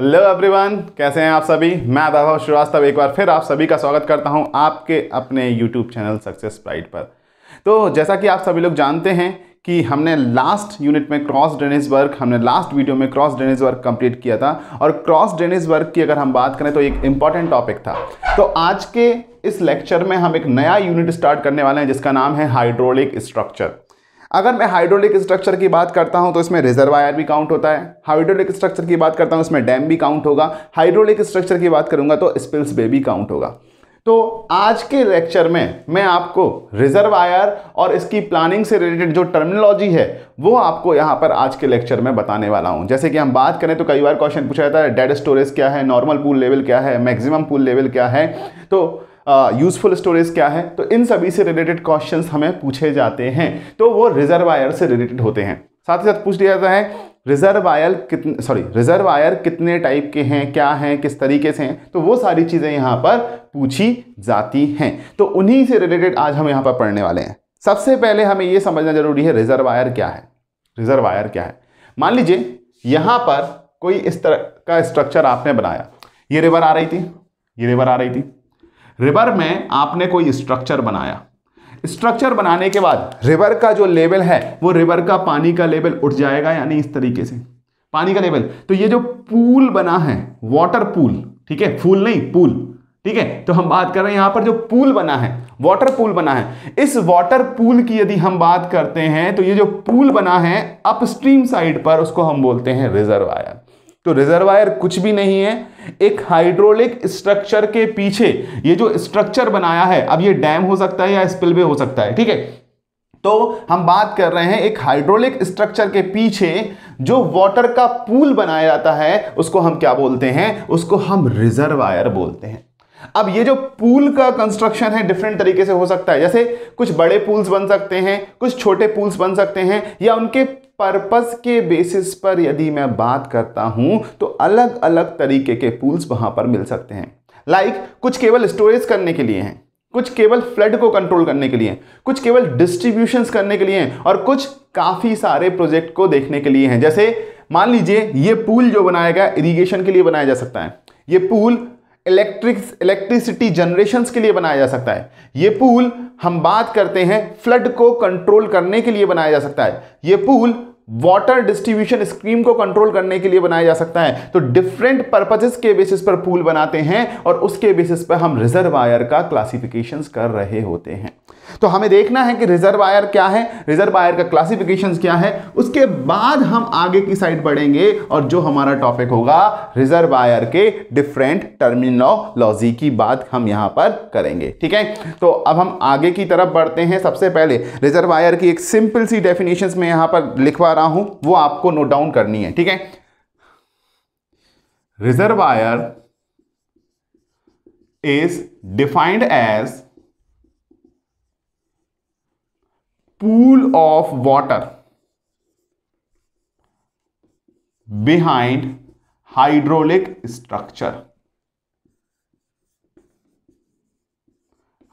hello everyone कैसे हैं आप सभी मैं वैभव श्रीवास्तव एक बार फिर आप सभी का स्वागत करता हूं आपके अपने यूट्यूब चैनल सक्सेस प्राइड पर तो जैसा कि आप सभी लोग जानते हैं कि हमने लास्ट यूनिट में क्रॉस ड्रेनेज वर्क हमने लास्ट वीडियो में क्रॉस ड्रेनेज वर्क कंप्लीट किया था और क्रॉस ड्रेनेज वर्क की अगर हम बात करें तो एक इम्पॉर्टेंट टॉपिक था तो आज के इस लेक्चर में हम एक नया यूनिट स्टार्ट करने वाले हैं जिसका नाम है हाइड्रोलिक स्ट्रक्चर अगर मैं हाइड्रोलिक स्ट्रक्चर की बात करता हूं तो इसमें रिजर्वायर भी काउंट होता है हाइड्रोलिक स्ट्रक्चर की बात करता हूं इसमें डैम भी काउंट होगा हाइड्रोलिक स्ट्रक्चर की बात करूंगा तो स्पिल्स बे भी काउंट होगा तो आज के लेक्चर में मैं आपको रिजर्वायर और इसकी प्लानिंग से रिलेटेड जो टर्मिनोलॉजी है वो आपको यहाँ पर आज के लेक्चर में बताने वाला हूँ जैसे कि हम बात करें तो कई बार क्वेश्चन पूछा जाता है डेड स्टोरेज क्या है नॉर्मल पूल लेवल क्या है मैक्सिमम पूल लेवल क्या है तो यूज़फुल स्टोरेज क्या है तो इन सभी से रिलेटेड क्वेश्चन हमें पूछे जाते हैं तो वो रिजर्वायर से रिलेटेड होते हैं साथ ही साथ पूछ लिया जाता है रिजर्व आयर कितने सॉरी रिजर्व आयर कितने टाइप के हैं क्या हैं किस तरीके से हैं तो वो सारी चीज़ें यहाँ पर पूछी जाती हैं तो उन्हीं से रिलेटेड आज हम यहाँ पर पढ़ने वाले हैं सबसे पहले हमें ये समझना जरूरी है रिजर्व आयर क्या है रिजर्व आयर क्या है मान लीजिए यहाँ पर कोई इस तरह का स्ट्रक्चर आपने बनाया ये रिवर आ रही थी ये रिवर आ रही थी रिवर में आपने कोई स्ट्रक्चर बनाया स्ट्रक्चर बनाने के बाद रिवर का जो लेवल है वो रिवर का पानी का लेवल उठ जाएगा यानी इस तरीके से पानी का लेवल तो ये जो पूल बना है वाटर पूल ठीक है फूल नहीं पूल ठीक है तो हम बात कर रहे हैं यहां पर जो पूल बना है वाटर पूल बना है इस वाटर पूल की यदि हम बात करते हैं तो ये जो पूल बना है अपस्ट्रीम साइड पर उसको हम बोलते हैं रिजर्व आयर तो रिजर्वायर कुछ भी नहीं है एक हाइड्रोलिक स्ट्रक्चर के पीछे ये जो स्ट्रक्चर बनाया है अब ये डैम हो सकता है या स्पिलवे हो सकता है ठीक है तो हम बात कर रहे हैं एक हाइड्रोलिक स्ट्रक्चर के पीछे जो वाटर का पूल बनाया जाता है उसको हम क्या बोलते हैं उसको हम रिजर्वायर बोलते हैं अब ये जो पूल का कंस्ट्रक्शन है डिफरेंट तरीके से हो सकता है जैसे कुछ बड़े पूल्स बन सकते हैं कुछ छोटे पूल्स बन सकते हैं या उनके पर्पस के बेसिस पर यदि मैं बात करता हूं तो अलग अलग तरीके के पूल्स वहां पर मिल सकते हैं लाइक like, कुछ केवल स्टोरेज करने के लिए हैं कुछ केवल फ्लड को कंट्रोल करने के लिए हैं कुछ केवल डिस्ट्रीब्यूशन करने के लिए हैं और कुछ काफ़ी सारे प्रोजेक्ट को देखने के लिए हैं जैसे मान लीजिए ये पूल जो बनाया गया इरीगेशन के लिए बनाया जा सकता है ये पूल इलेक्ट्रिक इलेक्ट्रिसिटी जनरेशन के लिए बनाया जा सकता है ये पूल हम बात करते हैं फ्लड को कंट्रोल करने के लिए बनाया जा सकता है ये पूल वाटर डिस्ट्रीब्यूशन स्कीम को कंट्रोल करने के लिए बनाया जा सकता है तो डिफरेंट पर्पजेस के बेसिस पर पूल बनाते हैं और उसके बेसिस पर हम रिजर्वायर का क्लासिफिकेशन कर रहे होते हैं तो हमें देखना है कि रिजर्वायर क्या है रिजर्वायर का क्लासिफिकेशन क्या है उसके बाद हम आगे की साइड बढ़ेंगे और जो हमारा टॉपिक होगा रिजर्वायर के डिफरेंट टर्मिनोलॉजी की बात हम यहां पर करेंगे ठीक है तो अब हम आगे की तरफ बढ़ते हैं सबसे पहले रिजर्वायर की एक सिंपल सी डेफिनेशन में यहां पर लिखवा रहा हूं वो आपको नोट डाउन करनी है ठीक है reservoir is defined as pool of water behind hydraulic structure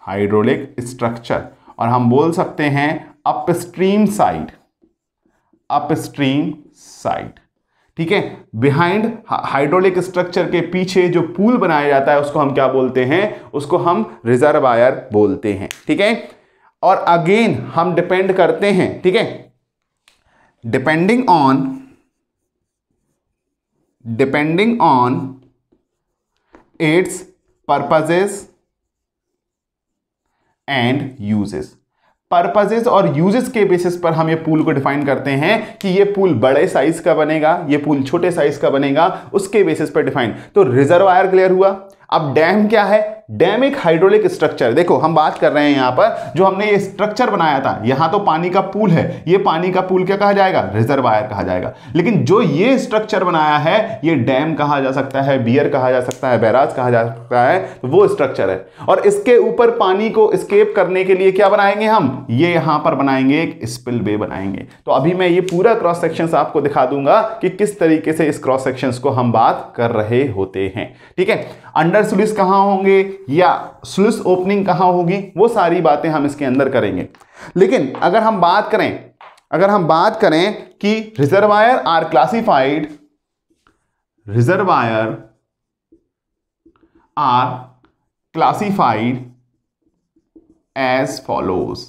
hydraulic structure और हम बोल सकते हैं अपस्ट्रीम साइड अपस्ट्रीम साइड ठीक है बिहाइंड हाइड्रोलिक स्ट्रक्चर के पीछे जो पूल बनाया जाता है उसको हम क्या बोलते हैं उसको हम रिजर्वायर बोलते हैं ठीक है और अगेन हम डिपेंड करते हैं ठीक है depending on depending on its purposes and uses purposes और यूजेस के बेसिस पर हम ये पूल को डिफाइन करते हैं कि ये पूल बड़े साइज का बनेगा ये पूल छोटे साइज का बनेगा उसके बेसिस पर डिफाइन तो रिजर्वायर क्लियर हुआ अब डैम क्या है डैम एक हाइड्रोलिक स्ट्रक्चर देखो हम बात कर रहे हैं यहां पर जो हमने ये स्ट्रक्चर बनाया था यहां तो पानी का पूल है ये पानी का पूल क्या कहा जाएगा रिजर्वायर कहा जाएगा लेकिन जो ये स्ट्रक्चर बनाया है ये डैम कहा जा सकता है बियर कहा जा सकता है बैराज कहा जा सकता है तो वो स्ट्रक्चर है और इसके ऊपर पानी को स्केप करने के लिए क्या बनाएंगे हम ये यहां पर बनाएंगे एक स्पिल वे बनाएंगे तो अभी मैं ये पूरा क्रॉस सेक्शन आपको दिखा दूंगा कि किस तरीके से इस क्रॉस सेक्शन को हम बात कर रहे होते हैं ठीक है अंडर स्लिस कहाँ होंगे या स्लिस ओपनिंग कहाँ होगी वो सारी बातें हम इसके अंदर करेंगे लेकिन अगर हम बात करें अगर हम बात करें कि reservoir are classified reservoir are classified as follows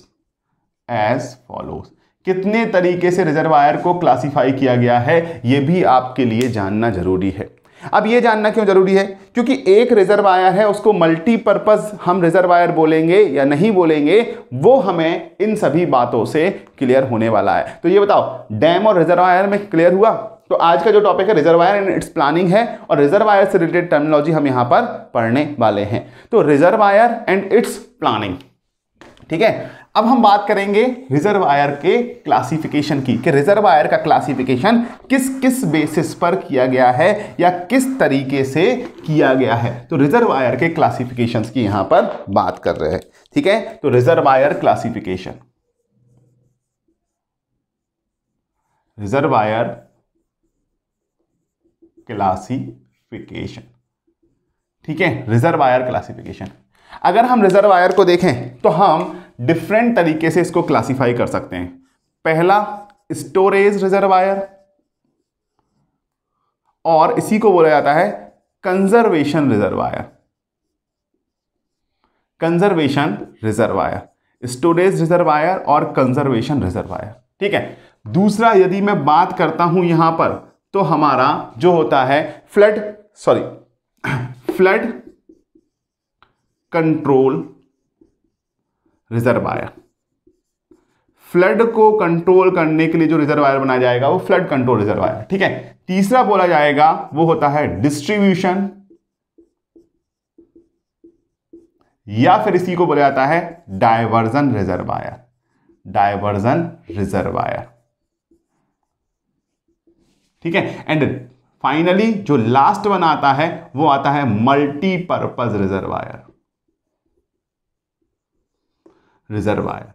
as follows कितने तरीके से रिजर्वायर को क्लासिफाई किया गया है यह भी आपके लिए जानना जरूरी है अब ये जानना क्यों जरूरी है क्योंकि एक रिजर्वायर है उसको मल्टीपर्पज हम रिजर्वायर बोलेंगे या नहीं बोलेंगे वो हमें इन सभी बातों से क्लियर होने वाला है तो ये बताओ डैम और रिजर्वायर में क्लियर हुआ तो आज का जो टॉपिक है रिजर्वायर एंड इट्स प्लानिंग है और रिजर्वायर से रिलेटेड टर्मिनोलॉजी हम यहां पर पढ़ने वाले हैं तो रिजर्वायर एंड इट्स प्लानिंग ठीक है अब हम बात करेंगे रिजर्व आयर के क्लासिफिकेशन की कि रिजर्व आयर का क्लासिफिकेशन किस किस बेसिस पर किया गया है या किस तरीके से किया गया है तो रिजर्व आयर के क्लासिफिकेशन की यहां पर बात कर रहे हैं ठीक है तो reservoir classification reservoir classification ठीक है रिजर्व आयर क्लासिफिकेशन अगर हम रिजर्व आयर को देखें तो हम डिफरेंट तरीके से इसको क्लासीफाई कर सकते हैं पहला स्टोरेज रिजर्वायर और इसी को बोला जाता है conservation reservoir conservation reservoir storage reservoir और कंजर्वेशन रिजर्वायर ठीक है दूसरा यदि मैं बात करता हूं यहां पर तो हमारा जो होता है flood sorry flood control reservoir flood को कंट्रोल करने के लिए जो रिजर्वायर बनाया जाएगा वो फ्लड कंट्रोल रिजर्वायर ठीक है तीसरा बोला जाएगा वो होता है डिस्ट्रीब्यूशन या फिर इसी को बोला जाता है डायवर्जन रिजर्वायर डायवर्जन रिजर्वायर ठीक है एंड फाइनली जो लास्ट वन आता है वो आता है मल्टीपर्पज रिजर्वायर रिजर्वायर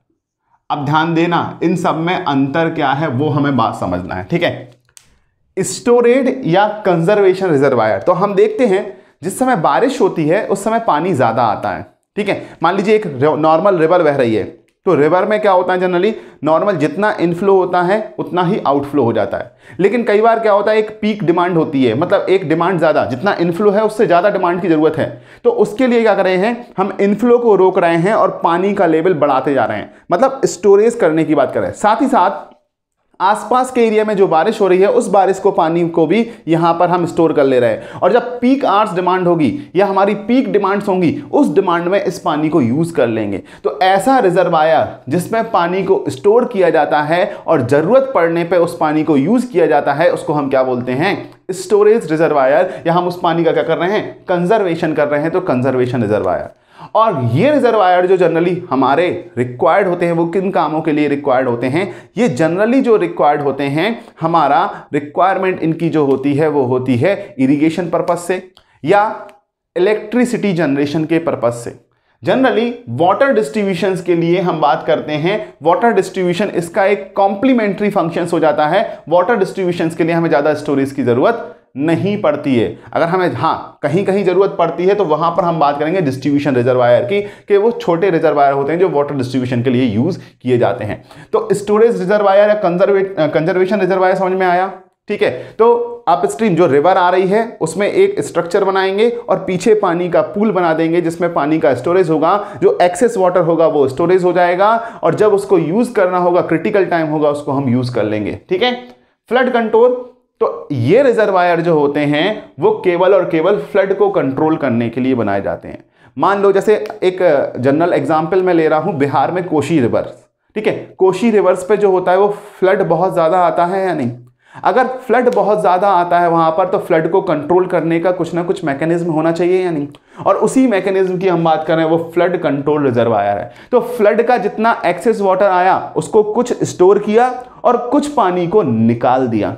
अब ध्यान देना इन सब में अंतर क्या है वो हमें बात समझना है ठीक है स्टोरेड या कंजर्वेशन रिजर्वायर तो हम देखते हैं जिस समय बारिश होती है उस समय पानी ज़्यादा आता है ठीक है मान लीजिए एक नॉर्मल रिवर बह रही है तो रिवर में क्या होता है जनरली नॉर्मल जितना इनफ्लो होता है उतना ही आउटफ्लो हो जाता है लेकिन कई बार क्या होता है एक पीक डिमांड होती है मतलब एक डिमांड ज़्यादा जितना इनफ्लो है उससे ज़्यादा डिमांड की ज़रूरत है तो उसके लिए क्या कर रहे हैं हम इनफ्लो को रोक रहे हैं और पानी का लेवल बढ़ाते जा रहे हैं मतलब स्टोरेज करने की बात कर रहे हैं साथ ही साथ आसपास के एरिया में जो बारिश हो रही है उस बारिश को पानी को भी यहां पर हम स्टोर कर ले रहे हैं और जब पीक आर्ट्स डिमांड होगी या हमारी पीक डिमांड्स होंगी उस डिमांड में इस पानी को यूज़ कर लेंगे तो ऐसा रिजर्वायर जिसमें पानी को स्टोर किया जाता है और ज़रूरत पड़ने पर उस पानी को यूज़ किया जाता है उसको हम क्या बोलते हैं स्टोरेज रिजर्वायर या हम उस पानी का क्या कर रहे हैं कंजर्वेशन कर रहे हैं तो कंजर्वेशन रिजर्वायर और ये रिजर्वायर जो जनरली हमारे रिक्वायर्ड होते हैं वो किन कामों के लिए रिक्वायर्ड होते हैं ये जनरली जो रिक्वायर्ड होते हैं हमारा रिक्वायरमेंट इनकी जो होती है वो होती है इरिगेशन पर्पज से या इलेक्ट्रिसिटी जनरेशन के पर्पज से जनरली वाटर डिस्ट्रीब्यूशन के लिए हम बात करते हैं वाटर डिस्ट्रीब्यूशन इसका एक कॉम्प्लीमेंट्री फंक्शन हो जाता है वाटर डिस्ट्रीब्यूशन के लिए हमें ज़्यादा स्टोरेज की ज़रूरत नहीं पड़ती है अगर हमें हाँ कहीं कहीं ज़रूरत पड़ती है तो वहाँ पर हम बात करेंगे डिस्ट्रीब्यूशन रिजर्वायर की कि वो छोटे रिजर्वायर होते हैं जो वाटर डिस्ट्रीब्यूशन के लिए यूज़ किए जाते हैं तो स्टोरेज रिजर्वायर या कंजर्वे कंजर्वेशन रिजर्वायर समझ में आया ठीक है तो अप स्ट्रीम जो रिवर आ रही है उसमें एक स्ट्रक्चर बनाएंगे और पीछे पानी का पूल बना देंगे जिसमें पानी का स्टोरेज होगा जो एक्सेस वाटर होगा वो स्टोरेज हो जाएगा और जब उसको यूज़ करना होगा क्रिटिकल टाइम होगा उसको हम यूज़ कर लेंगे ठीक है फ्लड कंट्रोल तो ये रिजर्वायर जो होते हैं वो केवल और केवल फ्लड को कंट्रोल करने के लिए बनाए जाते हैं मान लो जैसे एक जनरल एग्जाम्पल मैं ले रहा हूँ बिहार में कोशी रिवर्स ठीक है कोशी रिवर्स पे जो होता है वो फ्लड बहुत ज़्यादा आता है या नहीं अगर फ्लड बहुत ज़्यादा आता है वहाँ पर तो फ्लड को कंट्रोल करने का कुछ ना कुछ मैकेनिज्म होना चाहिए या नहीं और उसी मैकेनिज्म की हम बात करें वो फ्लड कंट्रोल रिजर्वायर है तो फ्लड का जितना एक्सेस वाटर आया उसको कुछ स्टोर किया और कुछ पानी को निकाल दिया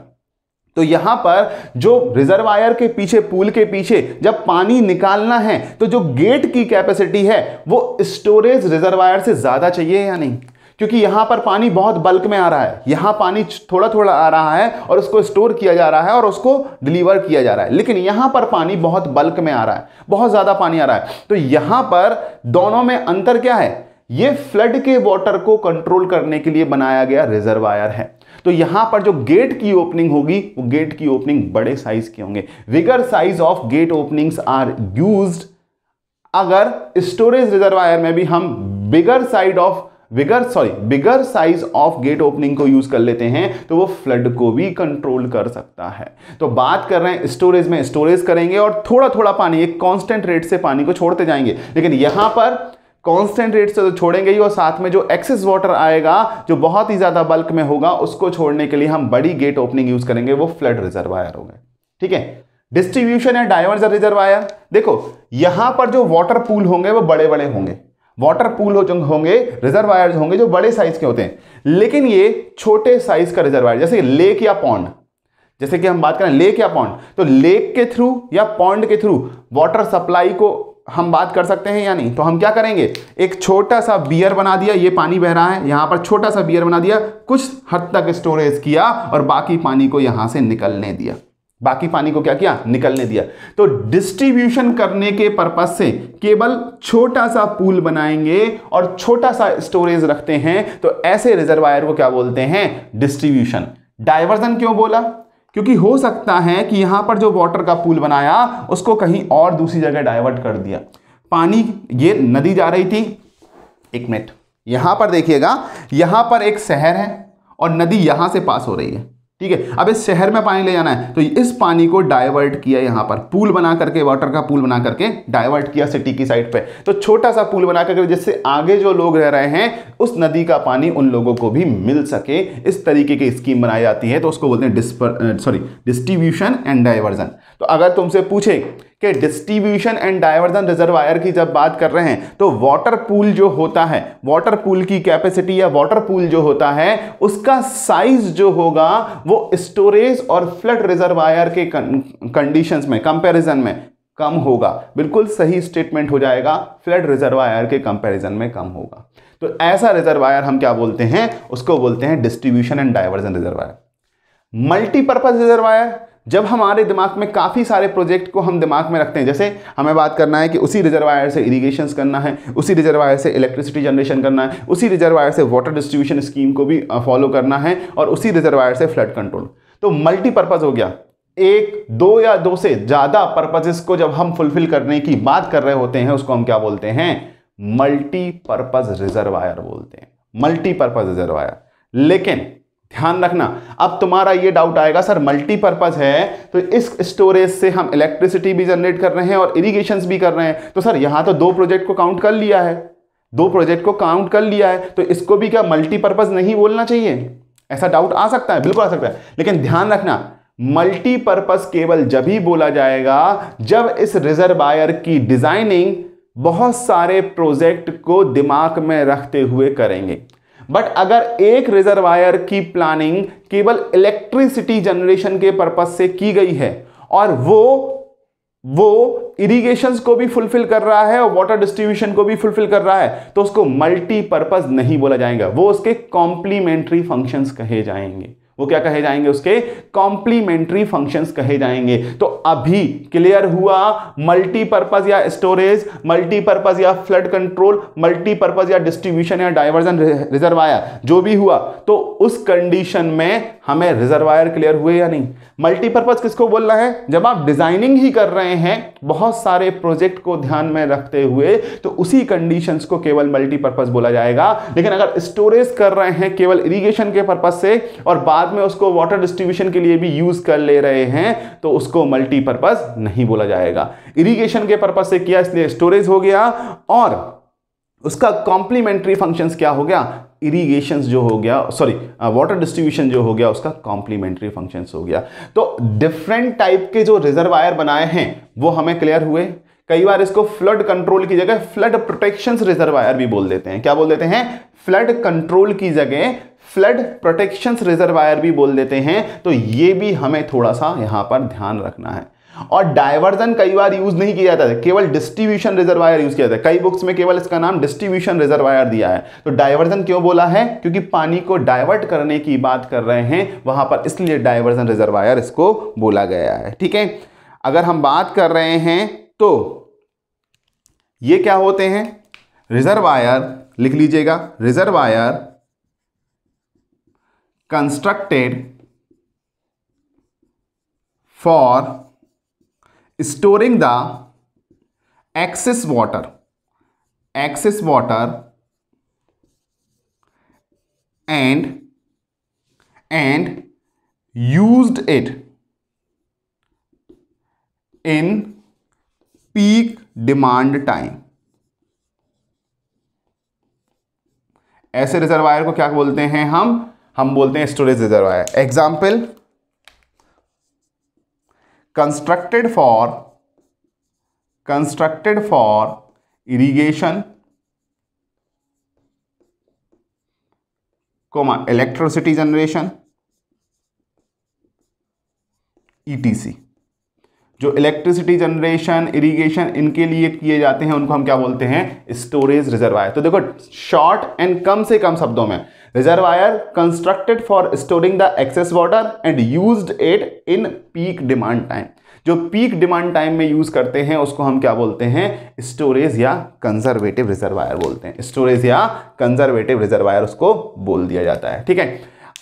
तो यहां पर जो रिजर्वायर के पीछे पूल के पीछे जब पानी निकालना है तो जो गेट की कैपेसिटी है वो स्टोरेज रिजर्वायर से ज्यादा चाहिए या नहीं क्योंकि यहां पर पानी बहुत बल्क में आ रहा है यहां पानी थोड़ा थोड़ा आ रहा है और उसको स्टोर किया जा रहा है और उसको डिलीवर किया जा रहा है लेकिन यहां पर पानी बहुत बल्क में आ रहा है बहुत ज्यादा पानी आ रहा है तो यहां पर दोनों में अंतर क्या है ये फ्लड के वाटर को कंट्रोल करने के लिए बनाया गया रिजर्वायर है तो यहां पर जो गेट की ओपनिंग होगी वो गेट की ओपनिंग बड़े साइज के होंगे bigger size of gate openings are use अगर स्टोरेज रिजर्वायर में भी हम bigger side of bigger sorry bigger size of gate opening को यूज कर लेते हैं तो वो फ्लड को भी कंट्रोल कर सकता है तो बात कर रहे हैं स्टोरेज में स्टोरेज करेंगे और थोड़ा थोड़ा पानी एक कांस्टेंट रेट से पानी को छोड़ते जाएंगे लेकिन यहां पर कॉन्स्टेंट रेट से तो छोड़ेंगे ही और साथ में जो एक्सेस वाटर आएगा जो बहुत ही ज़्यादा बल्क में होगा उसको छोड़ने के लिए हम बड़ी गेट ओपनिंग यूज़ करेंगे वो फ्लड रिजर्वायर होंगे ठीक है डिस्ट्रीब्यूशन या डायवर्जर रिजर्वायर देखो यहां पर जो वाटर पूल होंगे वो बड़े बड़े होंगे वाटर पूल हो होंगे रिजर्वायर होंगे जो बड़े साइज के होते हैं लेकिन ये छोटे साइज का रिजर्वायर जैसे लेक या पॉन्ड जैसे कि हम बात करें लेक या पॉन्ड तो लेक के थ्रू या पॉन्ड के थ्रू वाटर सप्लाई को हम बात कर सकते हैं या नहीं तो हम क्या करेंगे एक छोटा सा बियर बना दिया ये पानी बह रहा है यहाँ पर छोटा सा बियर बना दिया कुछ हद तक स्टोरेज किया और बाकी पानी को यहाँ से निकलने दिया बाकी पानी को क्या किया निकलने दिया तो डिस्ट्रीब्यूशन करने के पर्पज से केवल छोटा सा पूल बनाएंगे और छोटा सा स्टोरेज रखते हैं तो ऐसे रिजर्वायर को क्या बोलते हैं डिस्ट्रीब्यूशन डायवर्जन क्यों बोला क्योंकि हो सकता है कि यहां पर जो वाटर का पूल बनाया उसको कहीं और दूसरी जगह डाइवर्ट कर दिया पानी ये नदी जा रही थी एक मिनट यहां पर देखिएगा यहां पर एक शहर है और नदी यहां से पास हो रही है ठीक है अब इस शहर में पानी ले जाना है तो इस पानी को डाइवर्ट किया यहां पर पूल बना करके वाटर का पूल बना करके डाइवर्ट किया सिटी की साइड पे तो छोटा सा पूल बना करके जिससे आगे जो लोग रह रहे हैं उस नदी का पानी उन लोगों को भी मिल सके इस तरीके की स्कीम बनाई जाती है तो उसको बोलते हैं सॉरी डिस्ट्रीब्यूशन एंड डाइवर्जन तो अगर तुमसे पूछे के डिस्ट्रीब्यूशन एंड डायवर्जन रिजर्वायर की जब बात कर रहे हैं तो वाटर पूल जो होता है वाटर पूल की कैपेसिटी या वाटर पूल जो होता है उसका साइज जो होगा वो स्टोरेज और फ्लड रिजर्वायर के कंडीशन में कंपेरिजन में कम होगा बिल्कुल सही स्टेटमेंट हो जाएगा फ्लड रिजर्वायर के कंपेरिजन में कम होगा तो ऐसा रिजर्वायर हम क्या बोलते हैं उसको बोलते हैं distribution and diversion reservoir multipurpose reservoir जब हमारे दिमाग में काफ़ी सारे प्रोजेक्ट को हम दिमाग में रखते हैं जैसे हमें बात करना है कि उसी रिजर्वायर से इरीगेशन करना है उसी रिजर्वायर से इलेक्ट्रिसिटी जनरेशन करना है उसी रिजर्वायर से वाटर डिस्ट्रीब्यूशन स्कीम को भी फॉलो करना है और उसी रिजर्वायर से फ्लड कंट्रोल तो मल्टीपर्पज़ हो गया एक दो या दो से ज़्यादा पर्पजेस को जब हम फुलफिल करने की बात कर रहे होते हैं उसको हम क्या बोलते हैं मल्टीपर्पज़ रिजर्वायर बोलते हैं मल्टीपर्पज़ रिजर्वायर लेकिन ध्यान रखना अब तुम्हारा ये डाउट आएगा सर मल्टीपर्पज़ है तो इस स्टोरेज से हम इलेक्ट्रिसिटी भी जनरेट कर रहे हैं और इरीगेशन भी कर रहे हैं तो सर यहाँ तो दो प्रोजेक्ट को काउंट कर लिया है दो प्रोजेक्ट को काउंट कर लिया है तो इसको भी क्या मल्टीपर्पज़ नहीं बोलना चाहिए ऐसा डाउट आ सकता है बिल्कुल आ सकता है लेकिन ध्यान रखना मल्टीपर्पज़ केवल जब ही बोला जाएगा जब इस रिजर्वायर की डिज़ाइनिंग बहुत सारे प्रोजेक्ट को दिमाग में रखते हुए करेंगे बट अगर एक रिजर्वायर की प्लानिंग केवल इलेक्ट्रिसिटी जनरेशन के पर्पज से की गई है और वो वो इरीगेशन को भी फुलफिल कर रहा है और वाटर डिस्ट्रीब्यूशन को भी फुलफिल कर रहा है तो उसको मल्टीपर्पज नहीं बोला जाएगा वो उसके कॉम्प्लीमेंट्री फंक्शंस कहे जाएंगे वो क्या कहे जाएंगे उसके कॉम्प्लीमेंट्री फंक्शंस कहे जाएंगे तो अभी क्लियर हुआ मल्टीपर्पज या स्टोरेज मल्टीपर्पज या फ्लड कंट्रोल मल्टीपर्पज या डिस्ट्रीब्यूशन या डाइवर्जन रिजर्वायर जो भी हुआ तो उस कंडीशन में हमें रिजर्वायर क्लियर हुए या नहीं मल्टीपर्पज किसको बोलना है जब आप डिजाइनिंग ही कर रहे हैं बहुत सारे प्रोजेक्ट को ध्यान में रखते हुए तो उसी कंडीशन को केवल मल्टीपर्पज बोला जाएगा लेकिन अगर स्टोरेज कर रहे हैं केवल इरीगेशन के पर्पज से और बाद में उसको वाटर डिस्ट्रीब्यूशन के लिए भी यूज़ कर ले रहे हैं तो उसको मल्टीपर्पज़ नहीं बोला जाएगा इरीगेशन के पर्पज़ से किया इसलिए स्टोरेज हो गया और उसका कॉम्प्लीमेंट्री फंक्शन क्या हो गया इरीगेशन जो हो गया सॉरी वाटर डिस्ट्रीब्यूशन जो हो गया उसका कॉम्प्लीमेंट्री फंक्शन हो गया तो डिफरेंट टाइप के जो रिजर्वायर बनाए हैं वो हमें क्लियर हुए कई बार इसको फ्लड कंट्रोल की जगह फ्लड प्रोटेक्शन रिजर्वायर भी बोल देते हैं क्या बोल देते हैं फ्लड कंट्रोल की जगह फ्लड प्रोटेक्शन रिजर्वायर भी बोल देते हैं तो ये भी हमें थोड़ा सा यहाँ पर ध्यान रखना है और डायवर्जन कई बार यूज नहीं किया जाता है केवल डिस्ट्रीब्यूशन रिजर्वायर यूज किया जाता है कई बुक्स में केवल इसका नाम डिस्ट्रीब्यूशन रिजर्वायर दिया है तो डायवर्जन क्यों बोला है क्योंकि पानी को डायवर्ट करने की बात कर रहे हैं वहां पर इसलिए डायवर्जन रिजर्वायर इसको बोला गया है ठीक है अगर हम बात कर रहे हैं तो ये क्या होते हैं रिजर्वायर लिख लीजिएगा reservoir constructed for storing the excess water excess water and and used it in peak demand time ऐसे रिजर्वायर को क्या बोलते हैं हम हम बोलते हैं storage reservoir example constructed for constructed for irrigation comma electricity generation etc जो इलेक्ट्रिसिटी जनरेशन इरिगेशन इनके लिए किए जाते हैं उनको हम क्या बोलते हैं स्टोरेज रिजर्वायर तो देखो शॉर्ट एंड कम से कम शब्दों में reservoir constructed for storing the excess water and use it in peak demand time जो पीक डिमांड टाइम में यूज करते हैं उसको हम क्या बोलते हैं स्टोरेज या कंजर्वेटिव रिजर्वायर बोलते हैं स्टोरेज या कंजर्वेटिव रिजर्वायर उसको बोल दिया जाता है ठीक है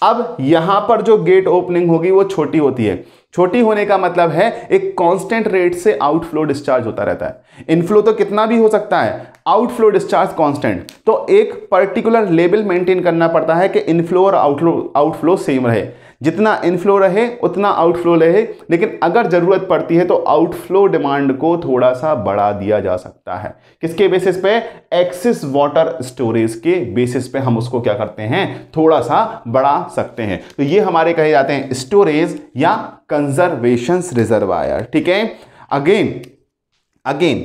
अब यहां पर जो गेट ओपनिंग होगी वो छोटी होती है छोटी होने का मतलब है एक कांस्टेंट रेट से आउटफ्लो डिस्चार्ज होता रहता है इनफ्लो तो कितना भी हो सकता है आउटफ्लो डिस्चार्ज कांस्टेंट तो एक पर्टिकुलर लेवल मेंटेन करना पड़ता है कि इनफ्लो और आउटफ्लो आउटफ्लो सेम रहे जितना इनफ्लो रहे उतना आउटफ्लो रहे लेकिन अगर ज़रूरत पड़ती है तो आउटफ्लो डिमांड को थोड़ा सा बढ़ा दिया जा सकता है किसके बेसिस पे एक्सिस वाटर स्टोरेज के बेसिस पे हम उसको क्या करते हैं थोड़ा सा बढ़ा सकते हैं तो ये हमारे कहे जाते हैं स्टोरेज या कंजर्वेशन रिजर्वायर ठीक है अगेन अगेन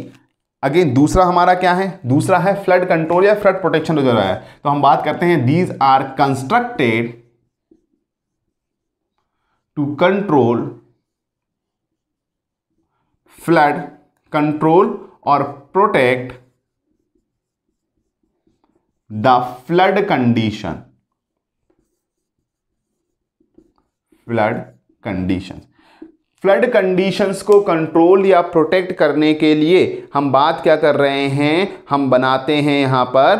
अगेन दूसरा हमारा क्या है दूसरा है फ्लड कंट्रोल या फ्लड प्रोटेक्शन जो है तो हम बात करते हैं these are constructed to control flood control और protect the flood condition flood condition flood conditions को कंट्रोल या प्रोटेक्ट करने के लिए हम बात क्या कर रहे हैं हम बनाते हैं यहाँ पर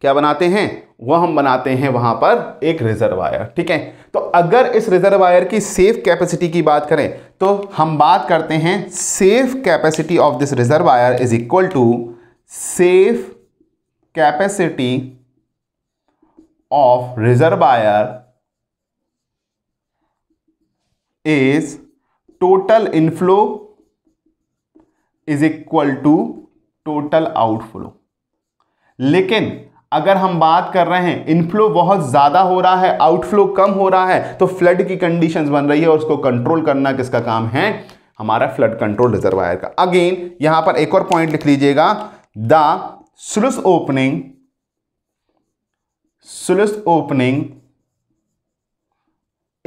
क्या बनाते हैं वह हम बनाते हैं वहाँ पर एक रिजर्वायर ठीक है तो अगर इस रिजर्वायर की सेफ कैपेसिटी की बात करें तो हम बात करते हैं safe capacity of this reservoir is equal to safe capacity of reservoir is total inflow is equal to total outflow लेकिन अगर हम बात कर रहे हैं इनफ्लो बहुत ज़्यादा हो रहा है आउटफ्लो कम हो रहा है तो फ्लड की कंडीशंस बन रही है और उसको कंट्रोल करना किसका काम है हमारा फ्लड कंट्रोल रिजर्वायर का अगेन यहां पर एक और पॉइंट लिख लीजिएगा the sluice opening sluice opening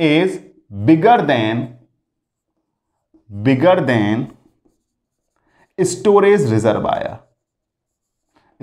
is bigger than bigger than storage reservoir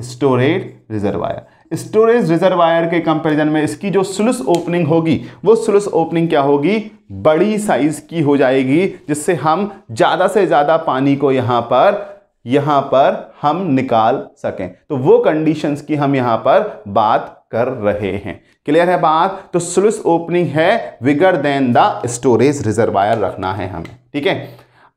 storage reservoir storage reservoir के कंपैरिजन में इसकी जो सुलस ओपनिंग होगी वो सुलस ओपनिंग क्या होगी बड़ी साइज की हो जाएगी जिससे हम ज़्यादा से ज़्यादा पानी को यहां पर यहां पर हम निकाल सकें तो वो कंडीशंस की हम यहां पर बात कर रहे हैं क्लियर है बात तो स्लुस ओपनिंग है bigger than the storage reservoir रखना है हमें ठीक है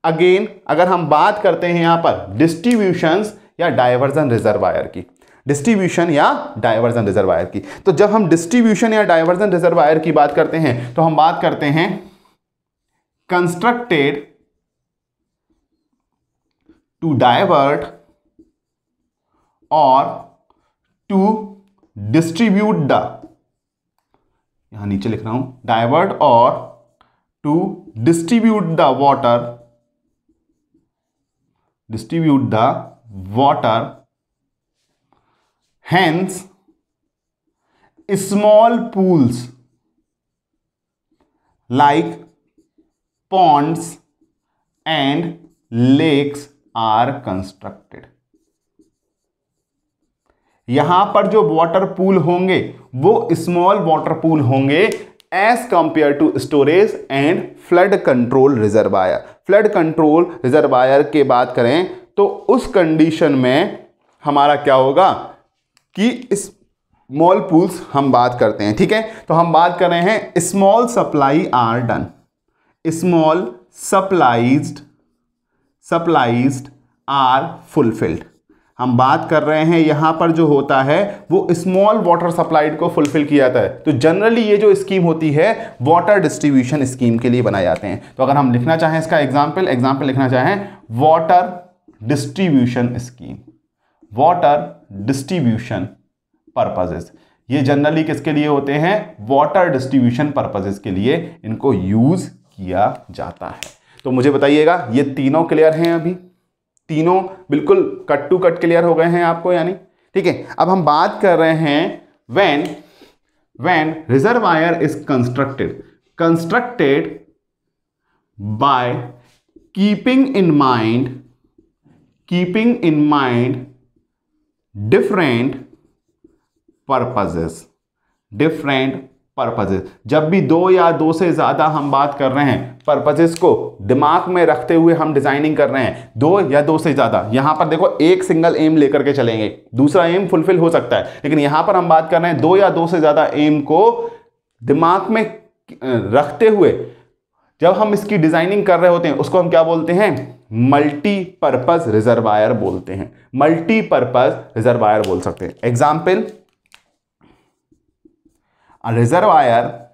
अगेन अगर हम बात करते हैं यहां पर डिस्ट्रीब्यूशन या डायवर्जन रिजर्वायर की डिस्ट्रीब्यूशन या डायवर्जन रिजर्वायर की तो जब हम डिस्ट्रीब्यूशन या डायवर्जन रिजर्वायर की बात करते हैं तो हम बात करते हैं कंस्ट्रक्टेड टू डायवर्ट और टू डिस्ट्रीब्यूट द यहाँ नीचे लिख रहा हूँ डाइवर्ट और to distribute the water distribute the water hence small pools like ponds and lakes are constructed यहां पर जो वॉटर पूल होंगे वो स्मॉल वाटर पूल होंगे as compare to storage and flood control reservoir flood control reservoir के बात करें तो उस कंडीशन में हमारा क्या होगा कि इस मॉल पूल्स हम बात करते हैं ठीक है तो हम बात कर रहे हैं small supply are done small supplies supplies are fulfilled हम बात कर रहे हैं यहाँ पर जो होता है वो स्मॉल वाटर सप्लाइड को फुलफिल किया जाता है तो जनरली ये जो स्कीम होती है वाटर डिस्ट्रीब्यूशन स्कीम के लिए बनाए जाते हैं तो अगर हम लिखना चाहें इसका एग्जाम्पल एग्जाम्पल लिखना चाहें water distribution scheme water distribution purposes ये जनरली किसके लिए होते हैं वाटर डिस्ट्रीब्यूशन पर्पजेज के लिए इनको यूज किया जाता है तो मुझे बताइएगा ये तीनों क्लियर हैं अभी तीनों बिल्कुल कट टू कट क्लियर हो गए हैं आपको यानी ठीक है अब हम बात कर रहे हैं when when reservoir is constructed constructed by keeping in mind keeping in mind different purposes different purposes जब भी दो या दो से ज़्यादा हम बात कर रहे हैं पर्पजेज को दिमाग में रखते हुए हम डिजाइनिंग कर रहे हैं दो या दो से ज़्यादा यहाँ पर देखो एक सिंगल एम लेकर के चलेंगे दूसरा एम फुलफिल हो सकता है लेकिन यहाँ पर हम बात कर रहे हैं दो या दो से ज़्यादा एम को दिमाग में रखते हुए जब हम इसकी डिजाइनिंग कर रहे होते हैं उसको हम क्या बोलते हैं मल्टीपर्पज़ रिजर्वायर बोलते हैं मल्टीपर्पज़ रिजर्वायर बोल सकते हैं example A reservoir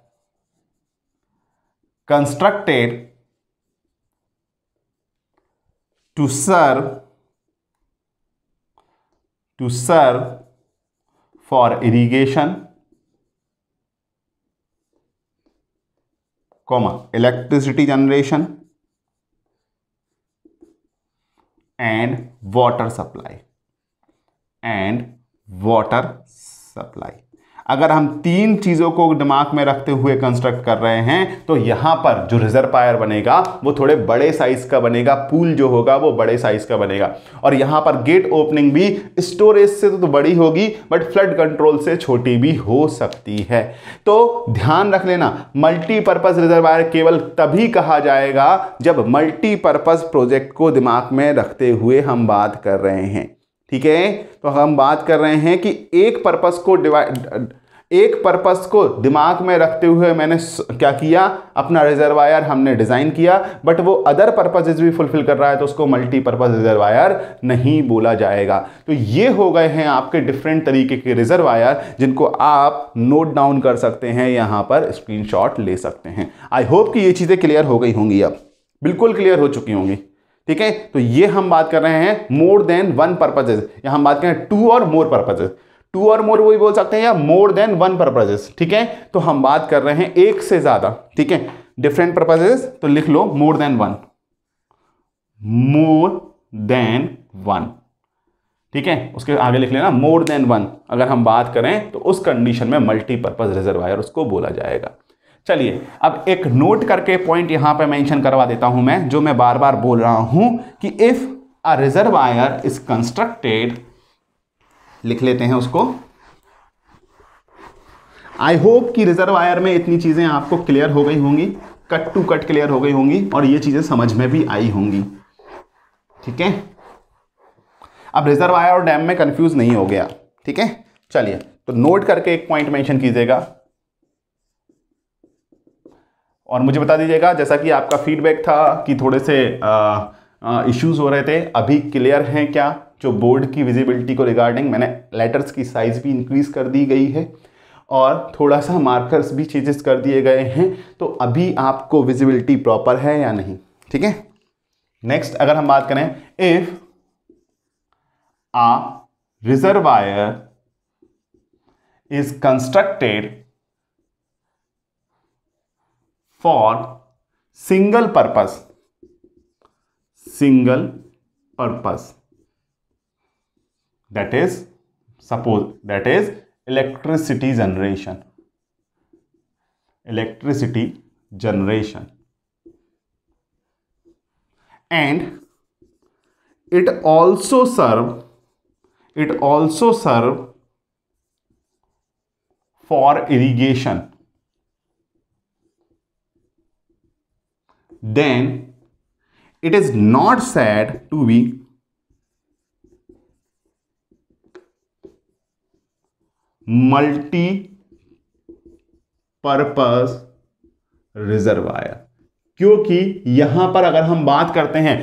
constructed to serve to serve for irrigation comma electricity generation and water supply and water supply अगर हम तीन चीज़ों को दिमाग में रखते हुए कंस्ट्रक्ट कर रहे हैं तो यहाँ पर जो रिजर्वायर बनेगा वो थोड़े बड़े साइज़ का बनेगा पूल जो होगा वो बड़े साइज़ का बनेगा और यहाँ पर गेट ओपनिंग भी स्टोरेज से तो, तो बड़ी होगी बट फ्लड कंट्रोल से छोटी भी हो सकती है तो ध्यान रख लेना मल्टीपर्पज़ रिजर्वायर केवल तभी कहा जाएगा जब मल्टीपर्पज़ प्रोजेक्ट को दिमाग में रखते हुए हम बात कर रहे हैं ठीक है तो हम बात कर रहे हैं कि एक पर्पस को डिवाइड एक पर्पस को दिमाग में रखते हुए मैंने क्या किया अपना रिजर्वायर हमने डिज़ाइन किया बट वो अदर पर्पजेज भी फुलफिल कर रहा है तो उसको मल्टीपर्पज़ रिजर्वायर नहीं बोला जाएगा तो ये हो गए हैं आपके डिफरेंट तरीके के रिजर्वायर जिनको आप नोट डाउन कर सकते हैं यहाँ पर स्क्रीनशॉट ले सकते हैं आई होप कि ये चीज़ें क्लियर हो गई होंगी अब बिल्कुल क्लियर हो चुकी होंगी ठीक है तो ये हम बात कर रहे हैं मोर देन वन पर्पजेज या हम बात कर रहे हैं टू और मोर पर्पजेज टू और मोर वो भी बोल सकते हैं या मोर देन वन परपजेस ठीक है तो हम बात कर रहे हैं एक से ज्यादा ठीक है डिफरेंट परपजेज तो लिख लो more than one more than one ठीक है उसके आगे लिख लेना मोर देन वन अगर हम बात करें तो उस कंडीशन में मल्टीपर्पज रिजर्वायर उसको बोला जाएगा चलिए अब एक नोट करके पॉइंट यहां पे मेंशन करवा देता हूं मैं जो मैं बार बार बोल रहा हूं कि if a reservoir is constructed लिख लेते हैं उसको आई होप कि रिजर्वायर में इतनी चीज़ें आपको क्लियर हो गई होंगी कट टू कट क्लियर हो गई होंगी और ये चीज़ें समझ में भी आई होंगी ठीक है अब रिजर्वायर और डैम में कंफ्यूज नहीं हो गया ठीक है चलिए तो नोट करके एक पॉइंट मेंशन कीजिएगा और मुझे बता दीजिएगा जैसा कि आपका फीडबैक था कि थोड़े से इश्यूज हो रहे थे अभी क्लियर हैं क्या जो बोर्ड की विजिबिलिटी को रिगार्डिंग मैंने लेटर्स की साइज़ भी इंक्रीज़ कर दी गई है और थोड़ा सा मार्कर्स भी चेंजेस कर दिए गए हैं तो अभी आपको विजिबिलिटी प्रॉपर है या नहीं ठीक है नेक्स्ट अगर हम बात करें if a reservoir is constructed for single purpose single purpose that is suppose that is electricity generation electricity generation and it also serve it also serve for irrigation then it is not said to be multipurpose reservoir क्योंकि यहां पर अगर हम बात करते हैं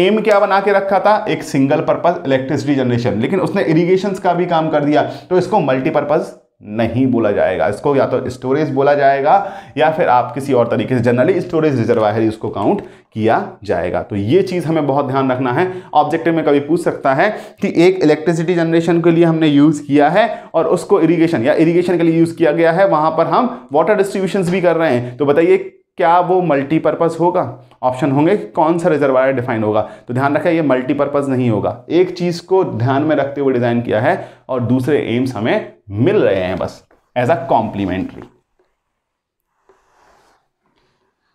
M क्या बना के रखा था एक सिंगल पर्पज इलेक्ट्रिसिटी जनरेशन लेकिन उसने इरीगेशन का भी काम कर दिया तो इसको मल्टीपर्पज नहीं बोला जाएगा इसको या तो स्टोरेज बोला जाएगा या फिर आप किसी और तरीके से जनरली स्टोरेज रिजर्वायर इसको काउंट किया जाएगा तो ये चीज़ हमें बहुत ध्यान रखना है ऑब्जेक्टिव में कभी पूछ सकता है कि एक इलेक्ट्रिसिटी जनरेशन के लिए हमने यूज़ किया है और उसको इरीगेशन या इरीगेशन के लिए यूज़ किया गया है वहाँ पर हम वाटर डिस्ट्रीब्यूशन भी कर रहे हैं तो बताइए क्या वो मल्टीपर्पज़ होगा ऑप्शन होंगे कौन सा रिजर्वायर डिफाइन होगा तो ध्यान रखें ये मल्टीपर्पज़ नहीं होगा एक चीज़ को ध्यान में रखते हुए डिज़ाइन किया है और दूसरे एम्स हमें मिल रहे हैं बस एज अ कॉम्प्लीमेंट्री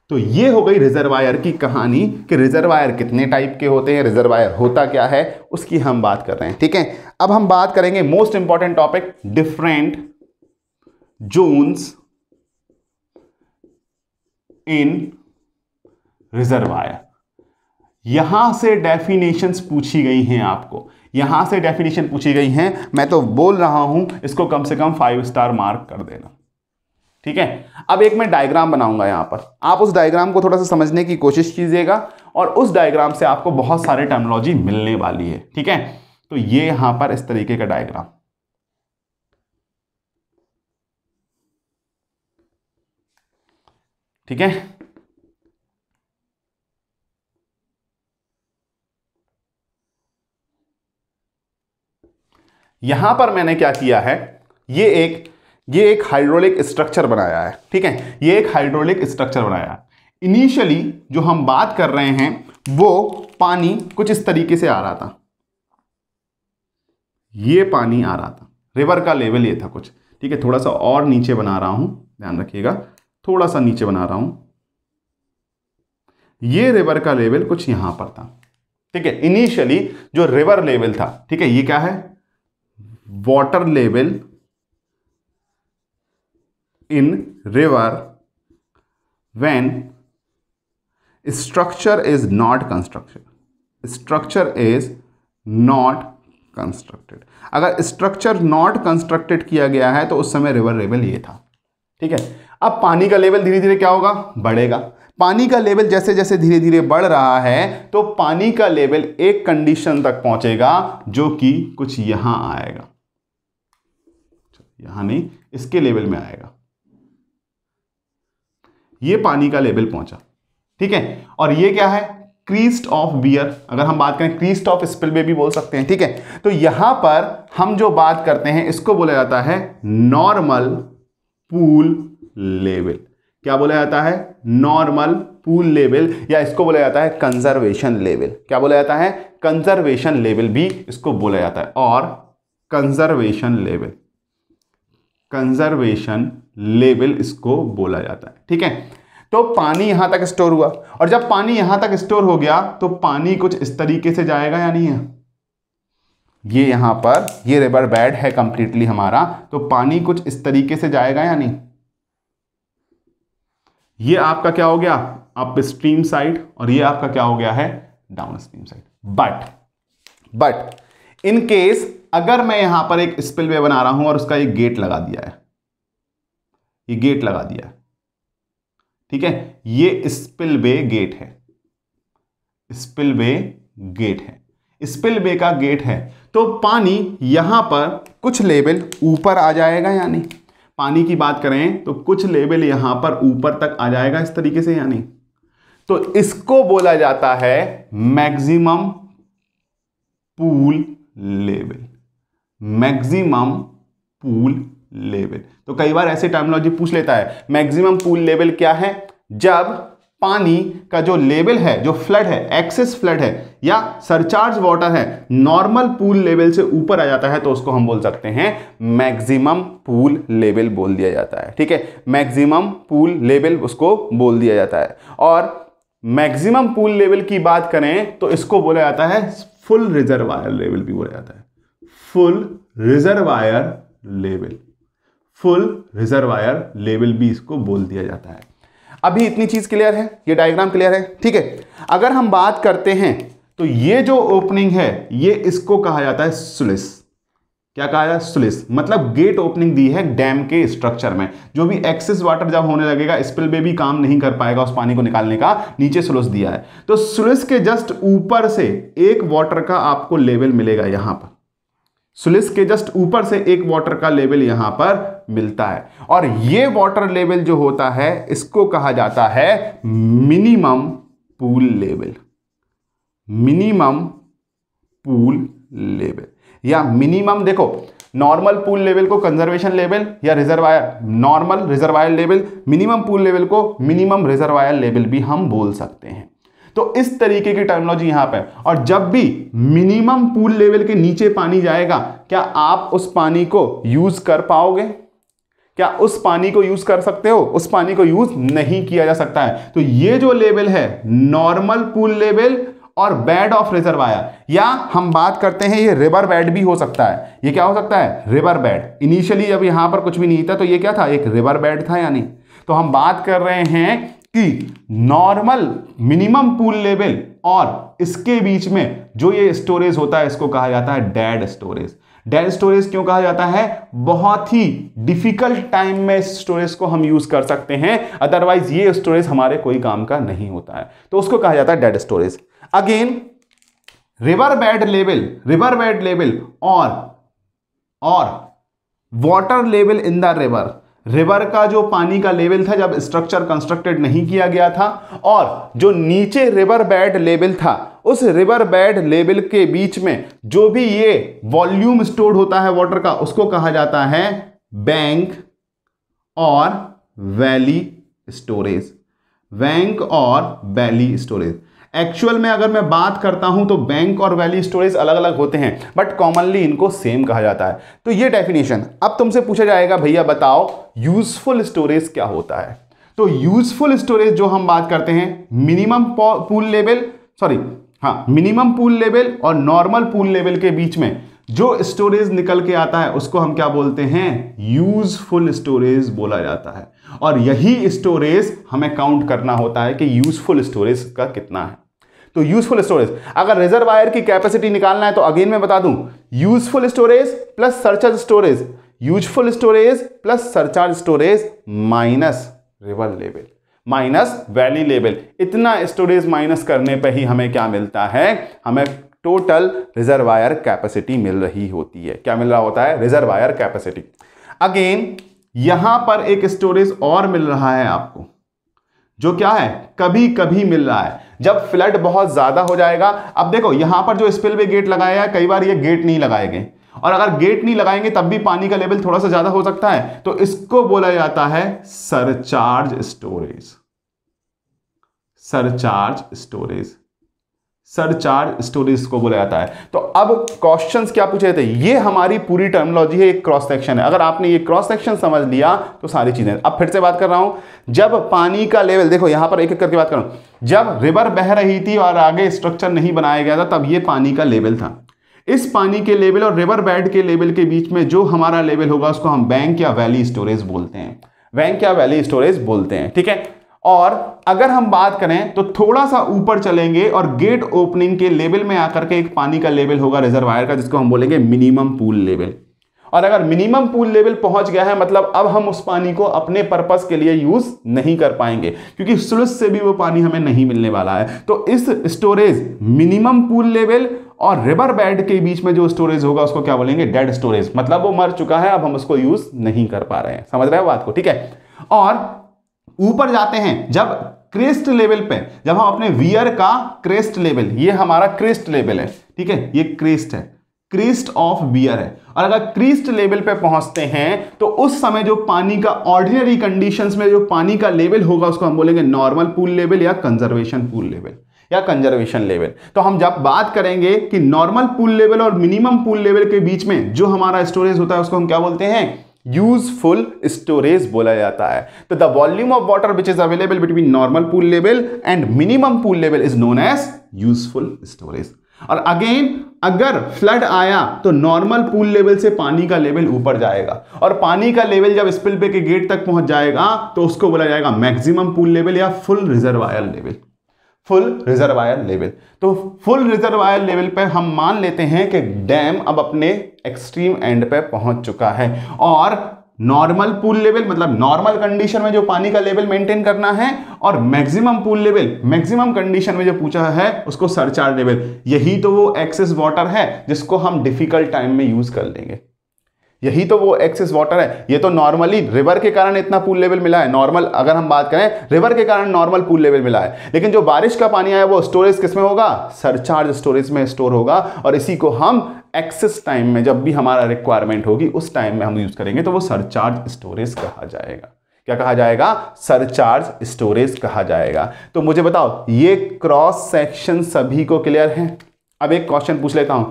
तो ये हो गई रिजर्वायर की कहानी कि रिजर्वायर कितने टाइप के होते हैं रिजर्वायर होता क्या है उसकी हम बात कर रहे हैं ठीक है अब हम बात करेंगे most important topic different zones in reservoir यहां से डेफिनेशंस पूछी गई हैं आपको यहां से डेफिनेशन पूछी गई हैं मैं तो बोल रहा हूं इसको कम से कम फाइव स्टार मार्क कर देना ठीक है अब एक मैं डायग्राम बनाऊंगा यहां पर आप उस डायग्राम को थोड़ा सा समझने की कोशिश कीजिएगा और उस डायग्राम से आपको बहुत सारे टर्मोलॉजी मिलने वाली है ठीक है तो ये यहां पर इस तरीके का डायग्राम ठीक है यहां पर मैंने क्या किया है ये एक ये एक हाइड्रोलिक स्ट्रक्चर बनाया है ठीक है ये एक हाइड्रोलिक स्ट्रक्चर बनाया है इनिशियली जो हम बात कर रहे हैं वो पानी कुछ इस तरीके से आ रहा था ये पानी आ रहा था रिवर का लेवल ये था कुछ ठीक है थोड़ा सा और नीचे बना रहा हूं ध्यान रखिएगा थोड़ा सा नीचे बना रहा हूं ये रिवर का लेवल कुछ यहां पर था ठीक है इनिशियली जो रिवर लेवल था ठीक है ये क्या है water level in river when structure is not constructed structure is not constructed अगर स्ट्रक्चर नॉट कंस्ट्रक्टेड किया गया है तो उस समय रिवर लेवल ये था ठीक है अब पानी का लेवल धीरे धीरे क्या होगा बढ़ेगा पानी का लेवल जैसे जैसे धीरे धीरे बढ़ रहा है तो पानी का लेवल एक कंडीशन तक पहुंचेगा जो कि कुछ यहां आएगा यहां नहीं इसके लेवल में आएगा यह पानी का लेवल पहुंचा ठीक है और यह क्या है क्रीस्ट ऑफ बियर अगर हम बात करें क्रीस्ट ऑफ स्पिल में भी बोल सकते हैं ठीक है तो यहां पर हम जो बात करते हैं इसको बोला जाता है नॉर्मल पूल लेवल क्या बोला जाता है नॉर्मल पूल लेवल या इसको बोला जाता है कंजर्वेशन लेवल क्या बोला जाता है कंजर्वेशन लेवल भी इसको बोला जाता है और कंजर्वेशन लेवल कंजर्वेशन लेवल इसको बोला जाता है ठीक है तो पानी यहां तक स्टोर हुआ और जब पानी यहां तक स्टोर हो गया तो पानी कुछ इस तरीके से जाएगा या नहीं है ये यहां पर ये रेबर बेड है कंप्लीटली हमारा तो पानी कुछ इस तरीके से जाएगा या नहीं ये आपका क्या हो गया अप स्ट्रीम साइड और ये आपका क्या हो गया है downstream side but but in case अगर मैं यहां पर एक स्पिलवे बना रहा हूं और उसका एक गेट लगा दिया है ये गेट लगा दिया है ठीक है ये स्पिलवे गेट है स्पिलवे गेट है स्पिलवे का गेट है तो पानी यहां पर कुछ लेवल ऊपर आ जाएगा यानी पानी की बात करें तो कुछ लेवल यहां पर ऊपर तक आ जाएगा इस तरीके से यानी तो इसको बोला जाता है maximum pool level maximum pool level तो कई बार ऐसे टर्मोलॉजी पूछ लेता है मैक्सिमम पूल लेवल क्या है जब पानी का जो लेवल है जो फ्लड है एक्सेस फ्लड है या सरचार्ज वाटर है नॉर्मल पूल लेवल से ऊपर आ जाता है तो उसको हम बोल सकते हैं मैक्सिमम पूल लेवल बोल दिया जाता है ठीक है मैक्सिमम पूल लेवल उसको बोल दिया जाता है और मैक्सिमम पूल लेवल की बात करें तो इसको बोला जाता है फुल रिजर्वायर लेवल भी बोला जाता है full reservoir level full reservoir level भी इसको बोल दिया जाता है अभी इतनी चीज क्लियर है ये डायग्राम क्लियर है ठीक है अगर हम बात करते हैं तो ये जो ओपनिंग है ये इसको कहा जाता है सुलिस क्या कहा जाता है सुलिस मतलब गेट ओपनिंग दी है डैम के स्ट्रक्चर में जो भी एक्सेस वाटर जब होने लगेगा स्पिल वे भी काम नहीं कर पाएगा उस पानी को निकालने का नीचे सुलिस दिया है तो सुलिस के जस्ट ऊपर से एक वाटर का आपको लेवल मिलेगा यहां पर सुलिस के जस्ट ऊपर से एक वाटर का लेवल यहां पर मिलता है और ये वाटर लेवल जो होता है इसको कहा जाता है minimum pool level minimum pool level या मिनिमम देखो नॉर्मल पूल लेवल को कंजर्वेशन लेवल या reservoir normal reservoir level minimum pool level को मिनिमम रिजर्वायर लेवल भी हम बोल सकते हैं तो इस तरीके की टर्मोलॉजी यहां पर और जब भी मिनिमम पूल लेवल के नीचे पानी जाएगा क्या आप उस पानी को यूज कर पाओगे क्या उस पानी को यूज कर सकते हो उस पानी को यूज नहीं किया जा सकता है तो ये जो लेवल है नॉर्मल पूल लेवल और बेड ऑफ रिजर्व आया या हम बात करते हैं ये रिवर बेड भी हो सकता है ये क्या हो सकता है रिवर बेड इनिशियली जब यहां पर कुछ भी नहीं था तो ये क्या था एक रिवर बेड था यानी तो हम बात कर रहे हैं कि नॉर्मल मिनिमम पूल लेवल और इसके बीच में जो ये स्टोरेज होता है इसको कहा जाता है डेड स्टोरेज डेड स्टोरेज क्यों कहा जाता है बहुत ही डिफिकल्ट टाइम में स्टोरेज को हम यूज कर सकते हैं अदरवाइज ये स्टोरेज हमारे कोई काम का नहीं होता है तो उसको कहा जाता है dead storage again river bed level river bed level और और water level in the river river का जो पानी का लेवल था जब स्ट्रक्चर कंस्ट्रक्टेड नहीं किया गया था और जो नीचे रिवर बेड लेवल था उस रिवर बेड लेवल के बीच में जो भी ये वॉल्यूम स्टोर होता है वाटर का उसको कहा जाता है बैंक और वैली स्टोरेज बैंक और वैली स्टोरेज एक्चुअल में अगर मैं बात करता हूं तो बैंक और वैली स्टोरेज अलग अलग होते हैं बट कॉमनली इनको सेम कहा जाता है तो ये डेफिनेशन अब तुमसे पूछा जाएगा भैया बताओ यूजफुल स्टोरेज क्या होता है तो यूजफुल स्टोरेज जो हम बात करते हैं मिनिमम पूल लेवल सॉरी हाँ मिनिमम पूल लेवल और नॉर्मल पूल लेवल के बीच में जो स्टोरेज निकल के आता है उसको हम क्या बोलते हैं यूजफुल स्टोरेज बोला जाता है और यही स्टोरेज हमें काउंट करना होता है कि यूजफुल स्टोरेज का कितना है तो यूजफुल स्टोरेज अगर रिजर्वायर की कैपेसिटी निकालना है तो अगेन मैं बता दूं useful storage plus surcharge storage useful storage plus surcharge storage minus river level minus valley level इतना स्टोरेज माइनस करने पर ही हमें क्या मिलता है हमें टोटल रिजर्वायर कैपेसिटी मिल रही होती है क्या मिल रहा होता है रिजर्वायर कैपेसिटी अगेन यहां पर एक स्टोरेज और मिल रहा है आपको जो क्या है कभी कभी मिल रहा है जब फ्लड बहुत ज्यादा हो जाएगा अब देखो यहां पर जो स्पिल वे गेट लगाया है कई बार ये गेट नहीं लगाएंगे और अगर गेट नहीं लगाएंगे तब भी पानी का लेवल थोड़ा सा ज्यादा हो सकता है तो इसको बोला जाता है सरचार्ज स्टोरेज सरचार्ज स्टोरेज सर स्टोरेज को बोला जाता है तो अब क्वेश्चंस क्या पूछे थे ये हमारी पूरी टर्मोलॉजी है एक क्रॉस सेक्शन है अगर आपने ये क्रॉस सेक्शन समझ लिया तो सारी चीज़ें अब फिर से बात कर रहा हूं जब पानी का लेवल देखो यहां पर एक एक करके बात कर रहा हूं जब रिवर बह रही थी और आगे स्ट्रक्चर नहीं बनाया गया था तब ये पानी का लेवल था इस पानी के लेवल और रिवर बेड के लेवल के बीच में जो हमारा लेवल होगा उसको हम बैंक या वैली स्टोरेज बोलते हैं बैंक या वैली स्टोरेज बोलते हैं ठीक है और अगर हम बात करें तो थोड़ा सा ऊपर चलेंगे और गेट ओपनिंग के लेवल में आकर के एक पानी का लेवल होगा रिजर्वायर का जिसको हम बोलेंगे मिनिमम पूल लेवल और अगर मिनिमम पूल लेवल पहुंच गया है मतलब अब हम उस पानी को अपने पर्पस के लिए यूज नहीं कर पाएंगे क्योंकि सुलझ से भी वो पानी हमें नहीं मिलने वाला है तो इस स्टोरेज मिनिमम पूल लेवल और रिवर बेड के बीच में जो स्टोरेज होगा उसको क्या बोलेंगे डेड स्टोरेज मतलब वो मर चुका है अब हम उसको यूज नहीं कर पा रहे हैं समझ रहे हैं बात को ठीक है और ऊपर जाते हैं जब क्रेस्ट लेवल पे जब हम अपने वियर का क्रेस्ट लेवल ये हमारा क्रेस्ट लेवल है ठीक है ये क्रेस्ट है क्रिस्ट ऑफ बियर है और अगर क्रिस्ट लेवल पे पहुंचते हैं तो उस समय जो पानी का ऑर्डिनरी कंडीशंस में जो पानी का लेवल होगा उसको हम बोलेंगे नॉर्मल पूल लेवल या कंजर्वेशन पूल लेवल या कंजर्वेशन लेवल तो हम जब बात करेंगे कि नॉर्मल पूल लेवल और मिनिमम पूल लेवल के बीच में जो हमारा स्टोरेज होता है उसको हम क्या बोलते हैं यूजफुल स्टोरेज बोला जाता है तो the volume of water which is available between normal pool level and minimum pool level is known as useful storage और अगेन अगर फ्लड आया तो नॉर्मल पूल लेवल से पानी का लेवल ऊपर जाएगा और पानी का लेवल जब स्पिलवे के गेट तक पहुंच जाएगा तो उसको बोला जाएगा मैक्सिमम पूल लेवल या full reservoir level full reservoir level तो फुल रिजर्वायर लेवल पर हम मान लेते हैं कि डैम अब अपने एक्सट्रीम एंड पे पहुंच चुका है और नॉर्मल पूल लेवल मतलब नॉर्मल कंडीशन में जो पानी का लेवल मेंटेन करना है और maximum pool level maximum condition में जो पूछा है उसको सरचार्ज लेवल यही तो वो एक्सेस वाटर है जिसको हम डिफिकल्ट टाइम में यूज कर लेंगे यही तो वो एक्सेस वाटर है ये तो नॉर्मली रिवर के कारण इतना पूल लेवल मिला है नॉर्मल अगर हम बात करें रिवर के कारण नॉर्मल पूल लेवल मिला है लेकिन जो बारिश का पानी आया वो स्टोरेज किस में होगा सरचार्ज स्टोरेज में स्टोर होगा और इसी को हम एक्सेस टाइम में जब भी हमारा रिक्वायरमेंट होगी उस टाइम में हम यूज करेंगे तो वो सरचार्ज स्टोरेज कहा जाएगा क्या कहा जाएगा सरचार्ज स्टोरेज कहा जाएगा तो मुझे बताओ ये क्रॉस सेक्शन सभी को क्लियर है अब एक क्वेश्चन पूछ लेता हूं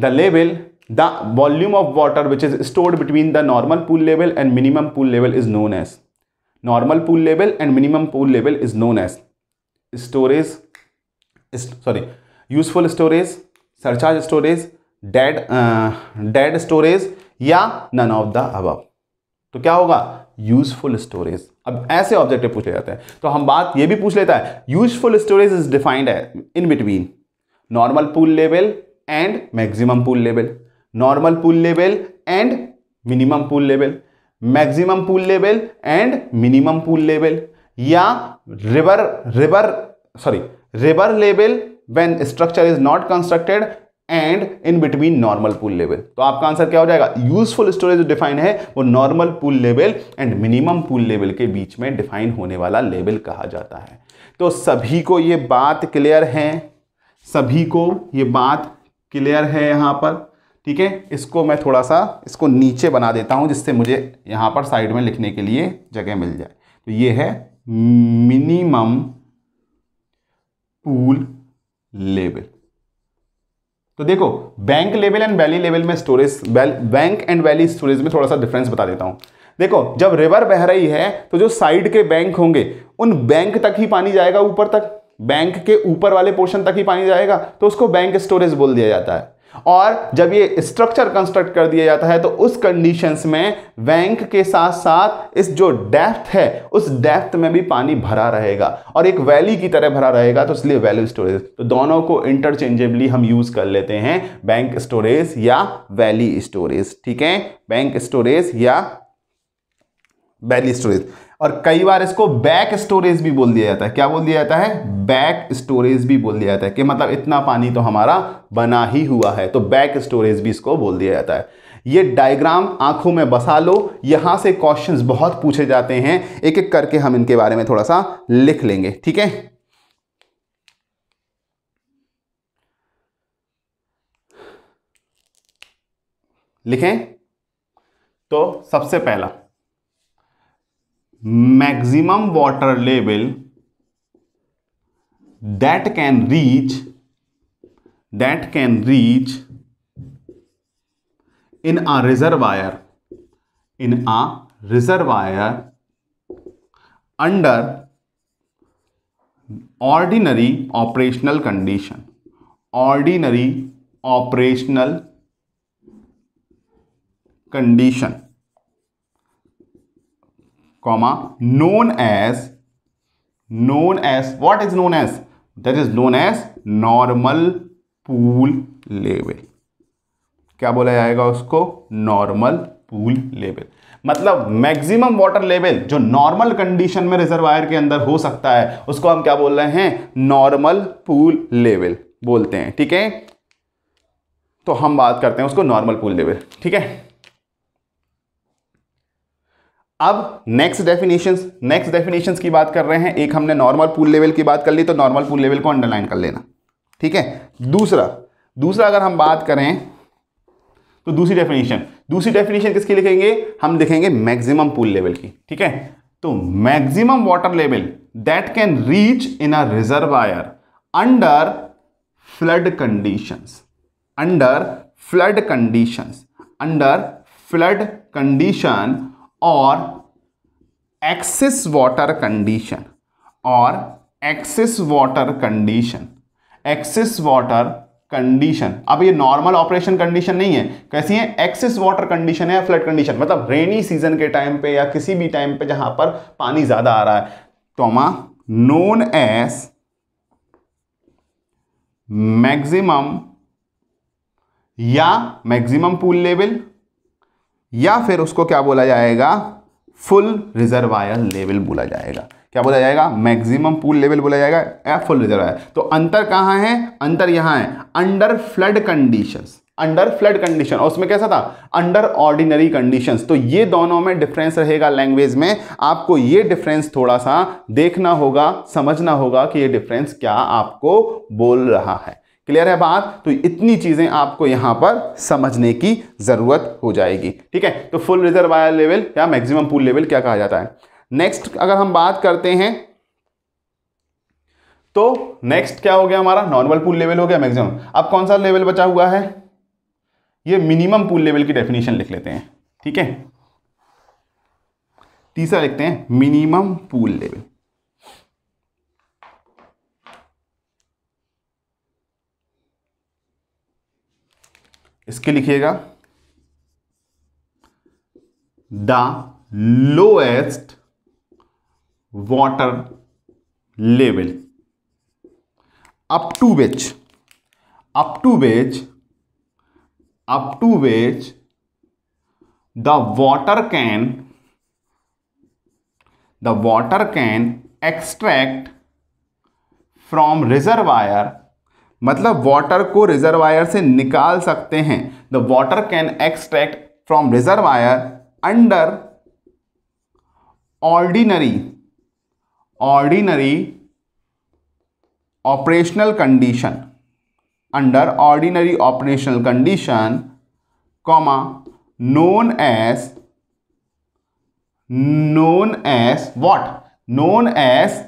the level the volume of water which is stored between the normal pool level and minimum pool level is known as normal pool level and minimum pool level is known as storage sorry useful storage surcharge storage dead dead storage या none of the अब तो क्या होगा useful storage अब ऐसे objective पूछे जाते हैं तो हम बात ये भी पूछ लेता है यूजफुल स्टोरेज इज डिफाइंड है in between normal pool level and maximum pool level normal pool level and minimum pool level maximum pool level and minimum pool level या river river sorry river level when structure is not constructed and in between normal pool level तो आपका answer क्या हो जाएगा useful storage जो define है वो normal pool level and minimum pool level के बीच में डिफाइन होने वाला लेवल कहा जाता है तो सभी को ये बात क्लियर है सभी को ये बात क्लियर है यहाँ पर ठीक है इसको मैं थोड़ा सा इसको नीचे बना देता हूँ जिससे मुझे यहाँ पर साइड में लिखने के लिए जगह मिल जाए तो ये है मिनिमम पूल लेवल तो देखो bank level and valley level में storage bank and valley storage में थोड़ा सा डिफरेंस बता देता हूँ देखो जब रिवर बह रही है तो जो साइड के बैंक होंगे उन बैंक तक ही पानी जाएगा ऊपर तक बैंक के ऊपर वाले पोर्शन तक ही पानी जाएगा तो उसको बैंक स्टोरेज बोल दिया जाता है और जब ये स्ट्रक्चर कंस्ट्रक्ट कर दिया जाता है तो उस कंडीशंस में बैंक के साथ साथ इस जो डेप्थ है उस डेप्थ में भी पानी भरा रहेगा और एक वैली की तरह भरा रहेगा तो इसलिए वैल्यू स्टोरेज तो दोनों को इंटरचेंजेबली हम यूज़ कर लेते हैं बैंक स्टोरेज या वैली स्टोरेज ठीक है बैंक स्टोरेज या वैली स्टोरेज और कई बार इसको बैक स्टोरेज भी बोल दिया जाता है क्या बोल दिया जाता है बैक स्टोरेज भी बोल दिया जाता है कि मतलब इतना पानी तो हमारा बना ही हुआ है तो बैक स्टोरेज भी इसको बोल दिया जाता है ये डायग्राम आंखों में बसा लो यहां से क्वेश्चंस बहुत पूछे जाते हैं एक एक करके हम इनके बारे में थोड़ा सा लिख लेंगे ठीक है लिखें तो सबसे पहला maximum water level that can reach that can reach in a reservoir in a reservoir under ordinary operational condition ordinary operational condition comma known as known as what is known as that is known as normal pool level क्या बोला जाएगा उसको normal pool level मतलब maximum water level जो normal condition में reservoir के अंदर हो सकता है उसको हम क्या बोल रहे हैं नॉर्मल पूल लेवल बोलते हैं ठीक है तो हम बात करते हैं उसको नॉर्मल पूल लेवल ठीक है अब नेक्स्ट डेफिनेशंस नेक्स्ट डेफिनेशंस की बात कर रहे हैं एक हमने नॉर्मल पूल लेवल की बात कर ली तो नॉर्मल पूल लेवल को अंडरलाइन कर लेना ठीक है दूसरा दूसरा अगर हम बात करें तो दूसरी डेफिनेशन दूसरी डेफिनेशन किसकी लिखेंगे हम लिखेंगे मैक्सिमम पूल लेवल की ठीक है तो maximum water level that can reach in a reservoir under flood conditions under flood conditions under flood condition और एक्सेस वाटर कंडीशन और excess water condition excess water condition अब ये नॉर्मल ऑपरेशन कंडीशन नहीं है कैसी है एक्सेस वाटर कंडीशन है flood condition मतलब रेनी सीजन के टाइम पे या किसी भी टाइम पे जहां पर पानी ज्यादा आ रहा है टोमा तो नोन एस मैक्सिमम या मैक्सिमम पूल लेवल या फिर उसको क्या बोला जाएगा फुल रिजर्वायर लेवल बोला जाएगा क्या बोला जाएगा मैक्सिमम पूल लेवल बोला जाएगा या फुल रिजर्वायर तो अंतर कहाँ है अंतर यहाँ है under flood conditions under flood condition और उसमें कैसा था अंडर ऑर्डिनरी कंडीशंस तो ये दोनों में डिफरेंस रहेगा लैंग्वेज में आपको ये डिफरेंस थोड़ा सा देखना होगा समझना होगा कि ये डिफरेंस क्या आपको बोल रहा है क्लियर है बात तो इतनी चीज़ें आपको यहाँ पर समझने की ज़रूरत हो जाएगी ठीक है तो फुल रिजर्वायर लेवल या मैक्सिमम पूल लेवल क्या कहा जाता है नेक्स्ट अगर हम बात करते हैं तो नेक्स्ट क्या हो गया हमारा नॉर्मल पूल लेवल हो गया मैक्सिमम अब कौन सा लेवल बचा हुआ है ये मिनिमम पूल लेवल की डेफिनेशन लिख लेते हैं ठीक है तीसरा लिखते हैं मिनिमम पूल लेवल इसके लिखिएगा the lowest water level up to which up to which up to which the water can the water can extract from reservoir मतलब वाटर को रिजर्वायर से निकाल सकते हैं the water can extract from reservoir under ordinary ordinary operational condition under ordinary operational condition comma known as known as what known as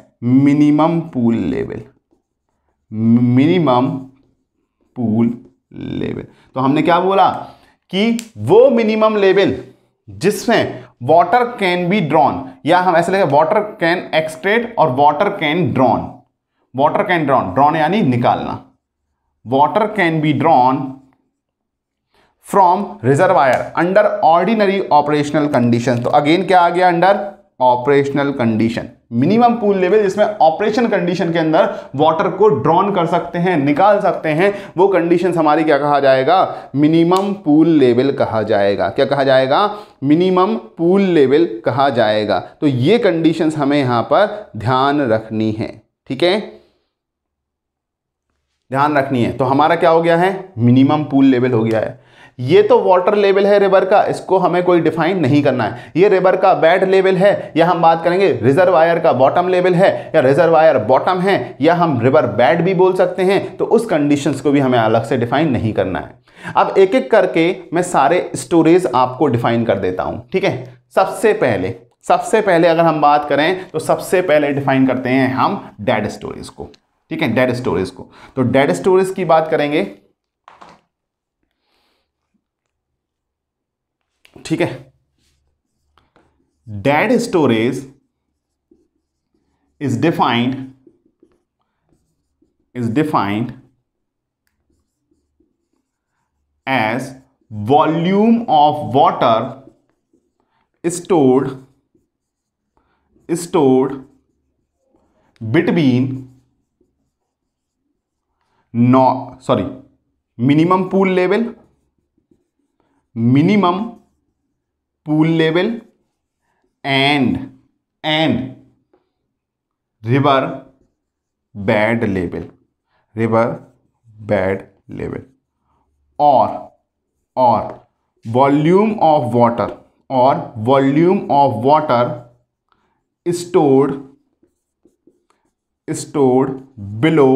minimum pool level minimum pool level तो हमने क्या बोला कि वो मिनिमम लेवल जिसमें water can be drawn या हम ऐसे लिखे वाटर कैन एक्सट्रेट और water can drawn water can drawn drawn यानी निकालना water can be drawn from reservoir under ordinary operational condition तो अगेन क्या आ गया under operational condition minimum pool level जिसमें ऑपरेशन कंडीशन के अंदर वाटर को ड्रॉन कर सकते हैं निकाल सकते हैं वो कंडीशन हमारी क्या कहा जाएगा मिनिमम पूल लेवल कहा जाएगा क्या कहा जाएगा मिनिमम पूल लेवल कहा जाएगा तो ये कंडीशंस हमें यहां पर ध्यान रखनी है ठीक है ध्यान रखनी है तो हमारा क्या हो गया है मिनिमम पूल लेवल हो गया है ये तो वाटर लेवल है रिवर का इसको हमें कोई डिफाइन नहीं करना है ये रिवर का बेड लेवल है या हम बात करेंगे रिजर्वायर का बॉटम लेवल है या रिजर्वायर बॉटम है या हम रिवर बेड भी बोल सकते हैं तो उस कंडीशन को भी हमें अलग से डिफाइन नहीं करना है अब एक एक करके मैं सारे स्टोरेज आपको डिफाइन कर देता हूँ ठीक है सबसे पहले सबसे पहले अगर हम बात करें तो सबसे पहले डिफाइन करते हैं हम डेड स्टोरेज को ठीक है डेड स्टोरेज को तो डेड स्टोरेज की बात करेंगे ठीक है dead storage is defined is defined as volume of water stored stored between no sorry minimum pool level minimum pool level and and river bed level river bed level or or volume of water or volume of water stored stored below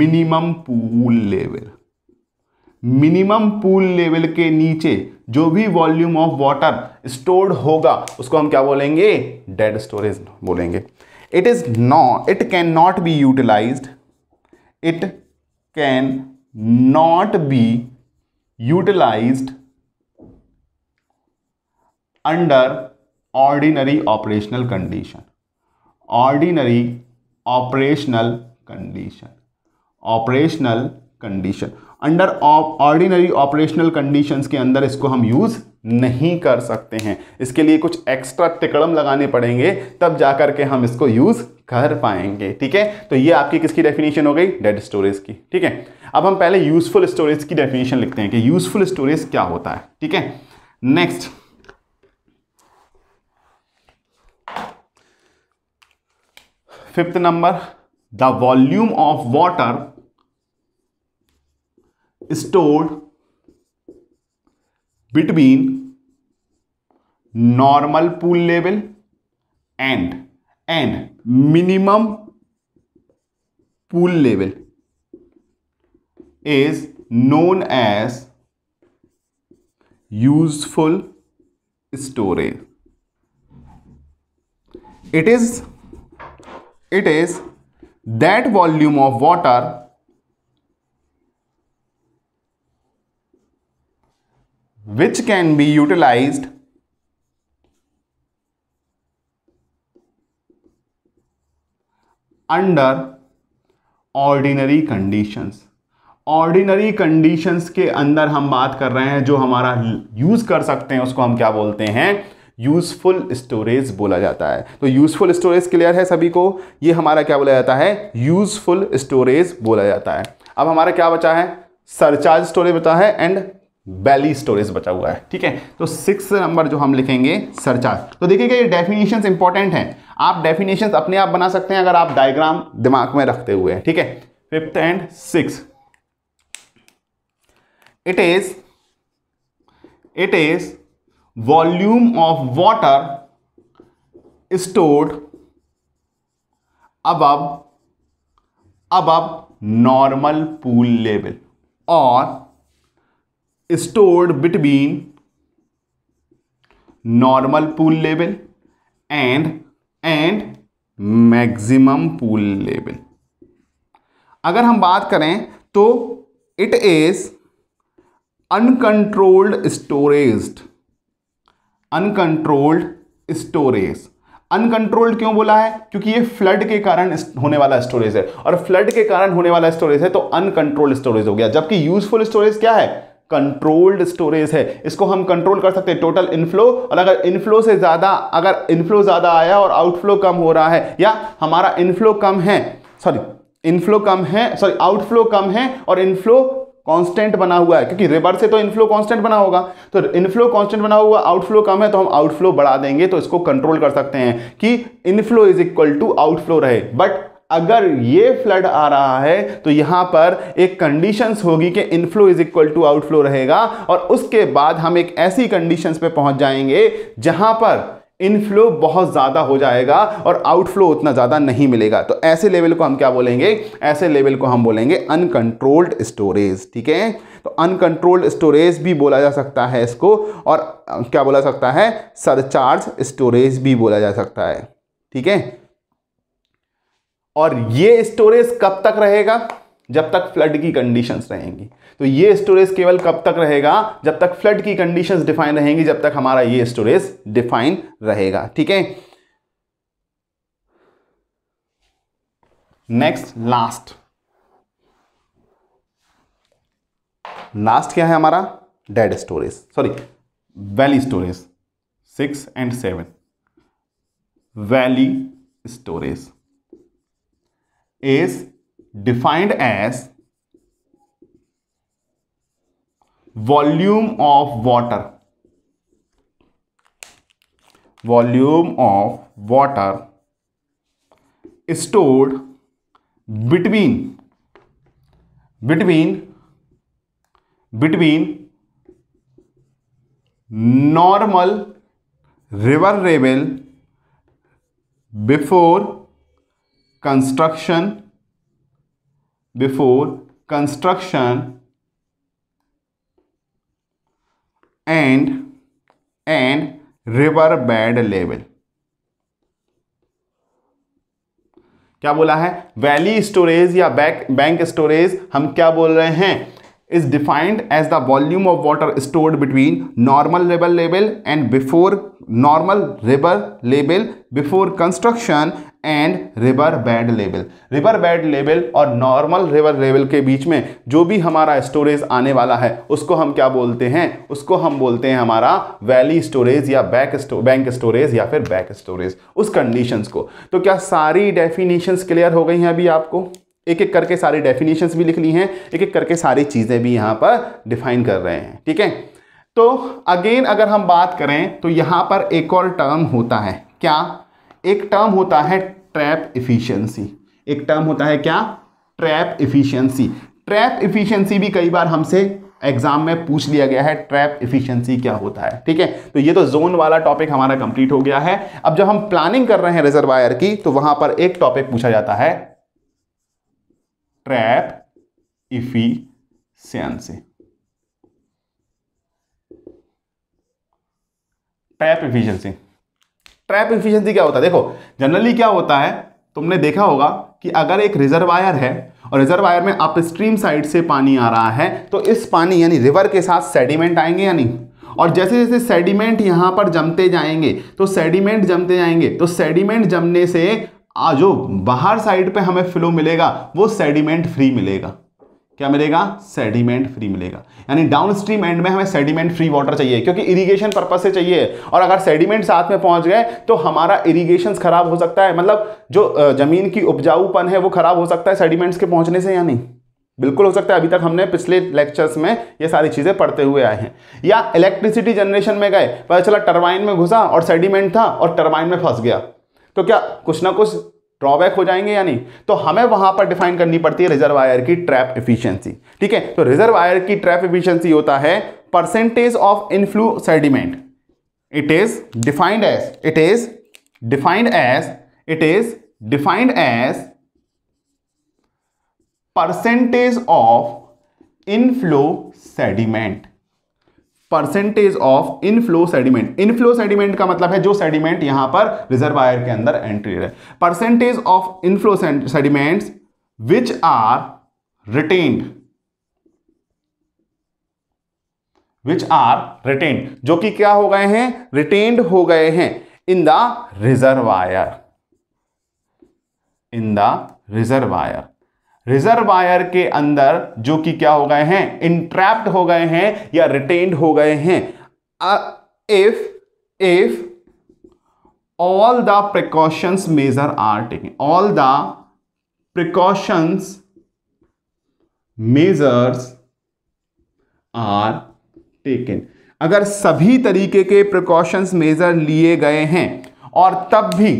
minimum pool level minimum pool level के नीचे जो भी volume of water stored होगा उसको हम क्या बोलेंगे dead storage बोलेंगे it is not it can not be utilize it can not be utilize under ordinary operational condition ordinary operational condition operational condition under ordinary operational conditions के अंदर इसको हम यूज़ नहीं कर सकते हैं इसके लिए कुछ एक्स्ट्रा टिकड़म लगाने पड़ेंगे तब जा के हम इसको यूज़ कर पाएंगे ठीक है तो ये आपकी किसकी डेफिनेशन हो गई डेड स्टोरेज की ठीक है अब हम पहले यूज़फुल स्टोरेज की डेफिनेशन लिखते हैं कि यूज़फुल स्टोरेज क्या होता है ठीक है next fifth number the volume of water stored between normal pool level and and minimum pool level is known as useful storage it is it is that volume of water which can be utilize under ordinary conditions ordinary conditions के अंदर हम बात कर रहे हैं जो हमारा use कर सकते हैं उसको हम क्या बोलते हैं यूजफुल स्टोरेज बोला जाता है तो यूजफुल स्टोरेज क्लियर है सभी को ये हमारा क्या बोला जाता है यूजफुल स्टोरेज बोला जाता है अब हमारा क्या बचा है सरचार्ज स्टोरेज बचा है एंड बैली स्टोरेज बचा हुआ है ठीक है तो सिक्स नंबर जो हम लिखेंगे सरचार्ज तो देखिएगा ये डेफिनेशंस इंपॉर्टेंट हैं आप डेफिनेशंस अपने आप बना सकते हैं अगर आप डायग्राम दिमाग में रखते हुए ठीक है fifth and six it is it is volume of water stored अब अब अब नॉर्मल पूल लेवल और stored between normal pool level and and maximum pool level अगर हम बात करें तो it is uncontrolled storage uncontrolled storage uncontrolled क्यों बोला है क्योंकि ये फ्लड के कारण होने वाला स्टोरेज है और फ्लड के कारण होने वाला स्टोरेज है तो अनकंट्रोल्ड स्टोरेज हो गया जबकि यूजफुल स्टोरेज क्या है कंट्रोल्ड स्टोरेज है इसको हम कंट्रोल कर सकते हैं टोटल इनफ्लो और अगर इनफ्लो से ज़्यादा अगर इनफ्लो ज़्यादा आया और आउटफ्लो कम हो रहा है या हमारा इनफ्लो कम है सॉरी इनफ्लो कम है सॉरी आउटफ्लो कम है और इनफ्लो कांस्टेंट बना हुआ है क्योंकि रिवर से तो इनफ्लो कांस्टेंट बना होगा तो इनफ्लो कांस्टेंट बना हुआ आउटफ्लो कम है तो हम आउटफ्लो बढ़ा देंगे तो इसको कंट्रोल कर सकते हैं कि inflow is equal to outflow रहे बट अगर ये फ्लड आ रहा है तो यहां पर एक कंडीशंस होगी कि inflow is equal to outflow रहेगा और उसके बाद हम एक ऐसी कंडीशंस पे पहुंच जाएंगे जहां पर इनफ्लो बहुत ज़्यादा हो जाएगा और आउटफ्लो उतना ज़्यादा नहीं मिलेगा तो ऐसे लेवल को हम क्या बोलेंगे ऐसे लेवल को हम बोलेंगे अनकंट्रोल्ड स्टोरेज ठीक है तो अनकंट्रोल्ड स्टोरेज भी बोला जा सकता है इसको और क्या बोला सकता है सरचार्ज स्टोरेज भी बोला जा सकता है ठीक है और ये स्टोरेज कब तक रहेगा जब तक फ्लड की कंडीशंस रहेंगी तो ये स्टोरेज केवल कब तक रहेगा जब तक फ्लड की कंडीशंस डिफाइन रहेंगी जब तक हमारा ये स्टोरेज डिफाइन रहेगा ठीक है नेक्स्ट लास्ट लास्ट क्या है हमारा dead storage sorry valley storage six and seven valley storage is defined as volume of water volume of water stored between between between normal river level before construction before construction and and river bed level क्या बोला है valley storage या back bank storage हम क्या बोल रहे हैं is defined as the volume of water stored between normal river level and before normal river level before construction and river bed level river bed level और normal river level के बीच में जो भी हमारा स्टोरेज आने वाला है उसको हम क्या बोलते हैं उसको हम बोलते हैं हमारा वैली स्टोरेज या बैक स्टो, बैंक स्टोरेज या फिर बैक स्टोरेज उस कंडीशंस को तो क्या सारी डेफिनेशंस क्लियर हो गई हैं अभी आपको एक एक करके सारी डेफिनेशंस भी लिख ली हैं एक एक करके सारी चीज़ें भी यहाँ पर डिफाइन कर रहे हैं ठीक है तो अगेन अगर हम बात करें तो यहाँ पर एक और टर्म होता है क्या एक टर्म होता है ट्रैप इफिशियंसी एक टर्म होता है क्या ट्रैप इफिशियंसी ट्रैप इफिशियंसी भी कई बार हमसे एग्जाम में पूछ लिया गया है ट्रैप इफिशियंसी क्या होता है ठीक है तो ये तो जोन वाला टॉपिक हमारा कंप्लीट हो गया है अब जब हम प्लानिंग कर रहे हैं रिजर्वायर की तो वहां पर एक टॉपिक पूछा जाता है trap efficiency trap efficiency trap efficiency क्या होता है देखो जनरली क्या होता है तुमने देखा होगा कि अगर एक रिजर्वायर है और रिजर्वायर में आप स्ट्रीम साइड से पानी आ रहा है तो इस पानी यानी रिवर के साथ सेडिमेंट आएंगे यानी और जैसे जैसे सेडिमेंट यहां पर जमते जाएंगे तो सेडिमेंट जमते जाएंगे तो सेडिमेंट जमने से जो बाहर साइड पे हमें फ्लो मिलेगा वो सेडिमेंट फ्री मिलेगा क्या मिलेगा सेडिमेंट फ्री मिलेगा यानी डाउन स्ट्रीम एंड में हमें सेडिमेंट फ्री वाटर चाहिए क्योंकि इरिगेशन पर्पज से चाहिए और अगर सेडिमेंट साथ में पहुंच गए तो हमारा इरिगेशन खराब हो सकता है मतलब जो जमीन की उपजाऊपन है वो खराब हो सकता है सेडिमेंट्स के पहुंचने से या नहीं बिल्कुल हो सकता है अभी तक हमने पिछले लेक्चर्स में ये सारी चीज़ें पढ़ते हुए आए हैं या इलेक्ट्रिसिटी जनरेशन में गए पता चला टर्बाइन में घुसा और सेडिमेंट था और टर्बाइन में फंस गया तो क्या कुछ ना कुछ ड्रॉबैक हो जाएंगे या नहीं तो हमें वहां पर डिफाइन करनी पड़ती है रिजर्व आयर की ट्रैप इफिशियंसी ठीक है तो रिजर्व आयर की ट्रैप इफिशियंसी होता है percentage of inflow sediment it is defined as it is defined as it is defined as percentage of inflow sediment percentage of inflow sediment inflow sediment का मतलब है जो सेडिमेंट यहां पर रिजर्वायर के अंदर एंट्री है percentage of inflow sediments which are retained which are retained जो कि क्या हो गए हैं रिटेन्ड हो गए हैं in the reservoir in the reservoir reservoir के अंदर जो कि क्या हो गए हैं इंट्रैप्ड हो गए हैं या रिटेन्ड हो गए हैं if if all the precautions measure are taking all the precautions measures are taken अगर सभी तरीके के प्रिकॉशंस मेजर लिए गए हैं और तब भी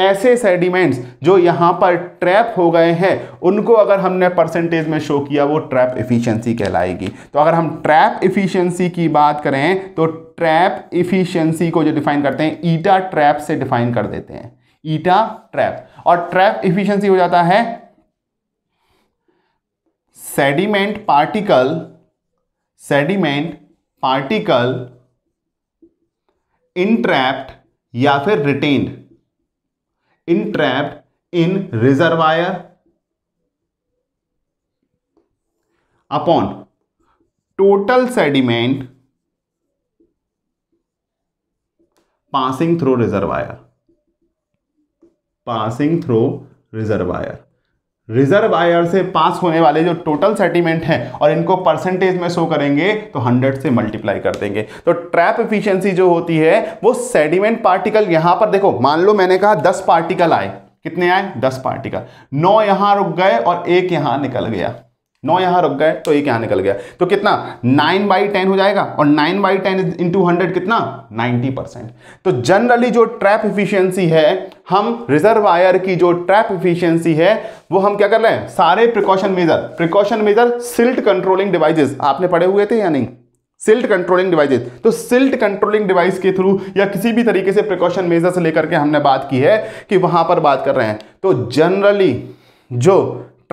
ऐसे सेडिमेंट्स जो यहां पर ट्रैप हो गए हैं उनको अगर हमने परसेंटेज में शो किया वो ट्रैप इफ़िशियंसी कहलाएगी तो अगर हम ट्रैप इफ़िशियंसी की बात करें तो ट्रैप इफ़िशियंसी को जो डिफाइन करते हैं ईटा ट्रैप से डिफाइन कर देते हैं ईटा ट्रैप और ट्रैप इफ़िशियंसी हो जाता है sediment particle sediment particle entrapped या फिर retained in trapped in reservoir upon total sediment passing through reservoir passing through reservoir reservoir से पास होने वाले जो टोटल सेटिमेंट हैं और इनको परसेंटेज में शो करेंगे तो 100 से मल्टीप्लाई कर देंगे तो ट्रैप इफिशियंसी जो होती है वो सेडिमेंट पार्टिकल यहां पर देखो मान लो मैंने कहा 10 पार्टिकल आए कितने आए 10 पार्टिकल 9 यहां रुक गए और एक यहां निकल गया नौ यहां रुक गए तो एक यहां निकल गया तो कितना नाइन बाई टेन हो जाएगा और nine by ten into hundred कितना नाइनटी परसेंट तो जनरली जो ट्रैप इफिशियंसी है हम रिजर्व आयर की जो ट्रैप इफिशियंसी है वो हम क्या कर रहे हैं सारे precaution measure precaution measure silt controlling devices आपने पढ़े हुए थे या नहीं सिल्ट कंट्रोलिंग डिवाइसेस तो सिल्ट कंट्रोलिंग डिवाइस के थ्रू या किसी भी तरीके से प्रिकॉशन मेजर से लेकर के हमने बात की है कि वहां पर बात कर रहे हैं तो जनरली जो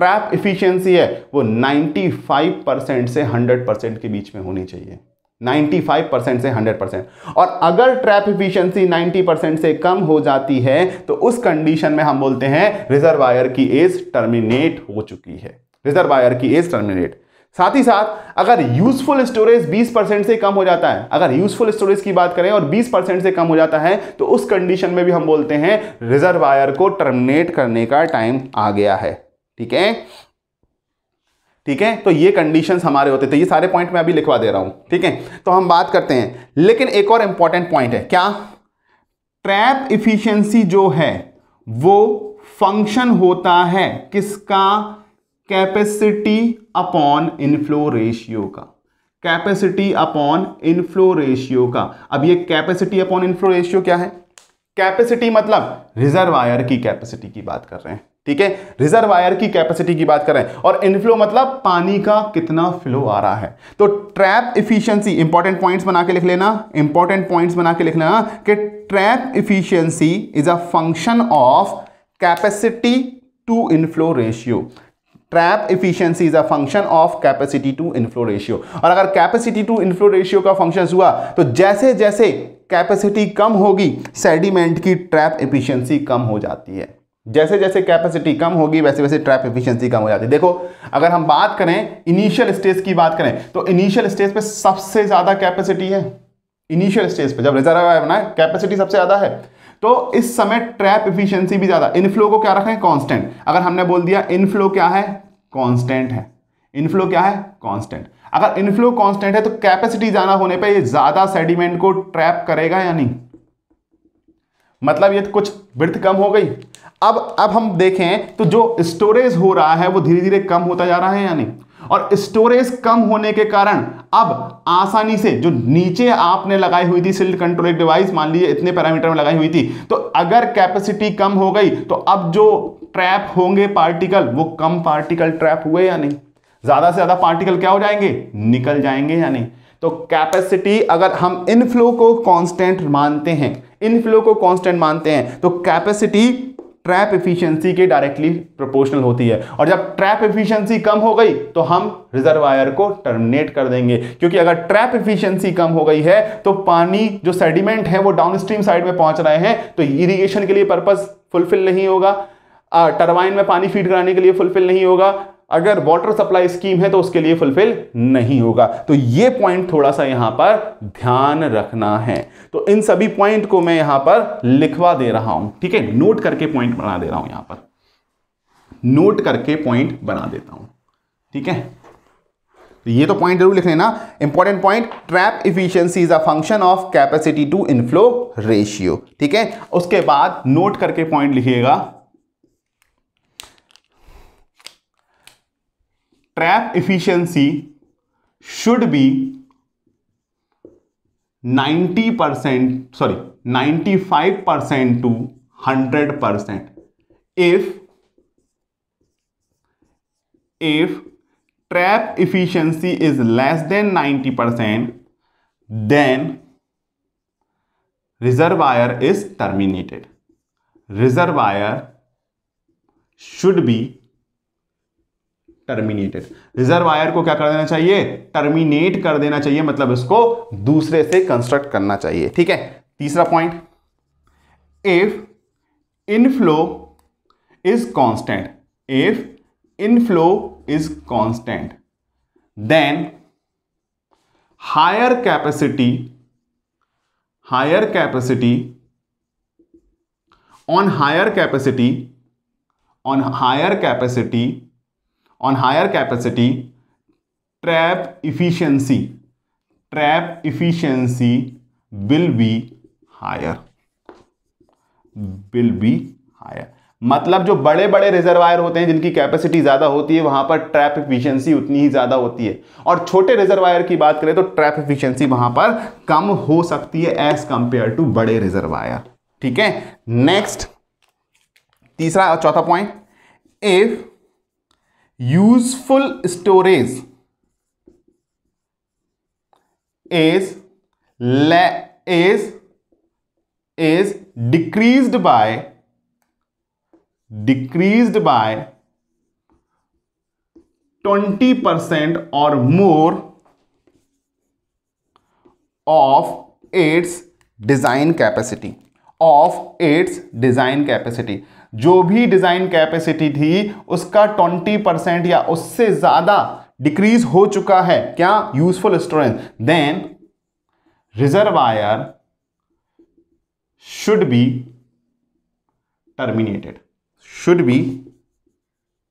ट्रैप इफिशियंसी है वो 95 परसेंट से 100 परसेंट के बीच में होनी चाहिए 95 परसेंट से 100 परसेंट और अगर ट्रैप इफिशियंसी 90 परसेंट से कम हो जाती है तो उस कंडीशन में हम बोलते हैं रिजर्वायर की एज टर्मिनेट हो चुकी है रिजर्वायर की एज टर्मिनेट साथ ही साथ अगर यूजफुल स्टोरेज 20 परसेंट से कम हो जाता है अगर यूजफुल स्टोरेज की बात करें और 20 परसेंट से कम हो जाता है तो उस कंडीशन में भी हम बोलते हैं रिजर्वायर को टर्मिनेट करने का टाइम आ गया है ठीक है ठीक है तो ये कंडीशंस हमारे होते थे ये सारे पॉइंट मैं अभी लिखवा दे रहा हूं ठीक है तो हम बात करते हैं लेकिन एक और इंपॉर्टेंट पॉइंट है क्या ट्रैप इफिशियंसी जो है वो फंक्शन होता है किसका कैपेसिटी अपॉन इनफ्लो रेशियो का कैपेसिटी अपॉन इनफ्लो रेशियो का अब ये कैपेसिटी अपॉन इनफ्लो रेशियो क्या है कैपेसिटी मतलब रिजर्वायर की कैपेसिटी की बात कर रहे हैं ठीक है रिजर्वायर की कैपेसिटी की बात करें और इनफ्लो मतलब पानी का कितना फ्लो आ रहा है तो ट्रैप इफिशियंसी इंपॉर्टेंट पॉइंट्स बना के लिख लेना इंपॉर्टेंट पॉइंट्स बना के लिख लेना कि trap efficiency is a function of capacity to inflow ratio trap efficiency is a function of capacity to inflow ratio और अगर कैपेसिटी टू इनफ्लो रेशियो का फंक्शन हुआ तो जैसे जैसे कैपेसिटी कम होगी सेडिमेंट की ट्रैप इफिशियंसी कम हो जाती है जैसे जैसे कैपेसिटी कम होगी वैसे वैसे ट्रैप एफिशिएंसी कम हो जाती है देखो अगर हम बात करें इनिशियल स्टेज की बात करें तो इनिशियल स्टेज पे सबसे ज़्यादा कैपेसिटी है इनिशियल स्टेज पे जब रिजर्वायर बना कैपेसिटी सबसे ज़्यादा है तो इस समय ट्रैप एफिशिएंसी भी ज़्यादा इनफ्लो को क्या रखें कॉन्स्टेंट अगर हमने बोल दिया इनफ्लो क्या है कॉन्स्टेंट है इनफ्लो क्या है कॉन्स्टेंट अगर इनफ्लो कॉन्स्टेंट है तो कैपेसिटी ज़्यादा होने पर ये ज़्यादा सेडिमेंट को ट्रैप करेगा या नहीं मतलब ये कुछ वृद्ध कम हो गई अब अब हम देखें तो जो स्टोरेज हो रहा है वो धीरे धीरे कम होता जा रहा है यानी और स्टोरेज कम होने के कारण अब आसानी से जो नीचे आपने लगाई हुई थी सिल्ड कंट्रोल डिवाइस मान लीजिए इतने पैरामीटर में लगाई हुई थी तो अगर कैपेसिटी कम हो गई तो अब जो ट्रैप होंगे पार्टिकल वो कम पार्टिकल ट्रैप हुए या नहीं ज़्यादा से ज़्यादा पार्टिकल क्या हो जाएंगे निकल जाएंगे या नहीं तो कैपेसिटी अगर हम इनफ्लो को कांस्टेंट मानते हैं इनफ्लो को कांस्टेंट मानते हैं तो कैपेसिटी ट्रैप एफिशिएंसी के डायरेक्टली प्रोपोर्शनल होती है और जब ट्रैप एफिशिएंसी कम हो गई तो हम रिजर्वायर को टर्मिनेट कर देंगे क्योंकि अगर ट्रैप एफिशिएंसी कम हो गई है तो पानी जो सेडिमेंट है वो डाउनस्ट्रीम साइड में पहुंच रहे हैं तो इरिगेशन के लिए पर्पज फुलफिल नहीं होगा टर्बाइन में पानी फीड कराने के लिए फुलफिल नहीं होगा अगर वाटर सप्लाई स्कीम है तो उसके लिए फुलफिल नहीं होगा तो ये पॉइंट थोड़ा सा यहां पर ध्यान रखना है तो इन सभी पॉइंट को मैं यहां पर लिखवा दे रहा हूं ठीक है नोट करके पॉइंट बना दे रहा हूं यहां पर नोट करके पॉइंट बना देता हूं ठीक है तो ये तो पॉइंट जरूर लिख लेना important point trap efficiency is a function of capacity to inflow ratio ठीक है उसके बाद नोट करके पॉइंट लिखिएगा trap efficiency should be 90% sorry 95% to 100% if if trap efficiency is less than 90% then reservoir is terminated reservoir should be terminated reservoir को क्या कर देना चाहिए टर्मिनेट कर देना चाहिए मतलब इसको दूसरे से कंस्ट्रक्ट करना चाहिए ठीक है तीसरा point if inflow is constant if inflow is constant then higher capacity higher capacity on higher capacity on higher capacity on higher capacity trap efficiency trap efficiency will be higher will be higher मतलब जो बड़े बड़े reservoir होते हैं जिनकी capacity ज़्यादा होती है वहां पर ट्रैप इफिशियंसी उतनी ही ज़्यादा होती है और छोटे रिजर्वायर की बात करें तो ट्रैप इफिशियंसी वहां पर कम हो सकती है एज कंपेयर टू बड़े रिजर्वायर ठीक है नेक्स्ट तीसरा और चौथा point if useful storage is is is decreased by decreased by 20% or more of its design capacity of its design capacity जो भी डिज़ाइन कैपेसिटी थी उसका 20 परसेंट या उससे ज़्यादा डिक्रीज हो चुका है क्या useful strength then reservoir should be terminated should be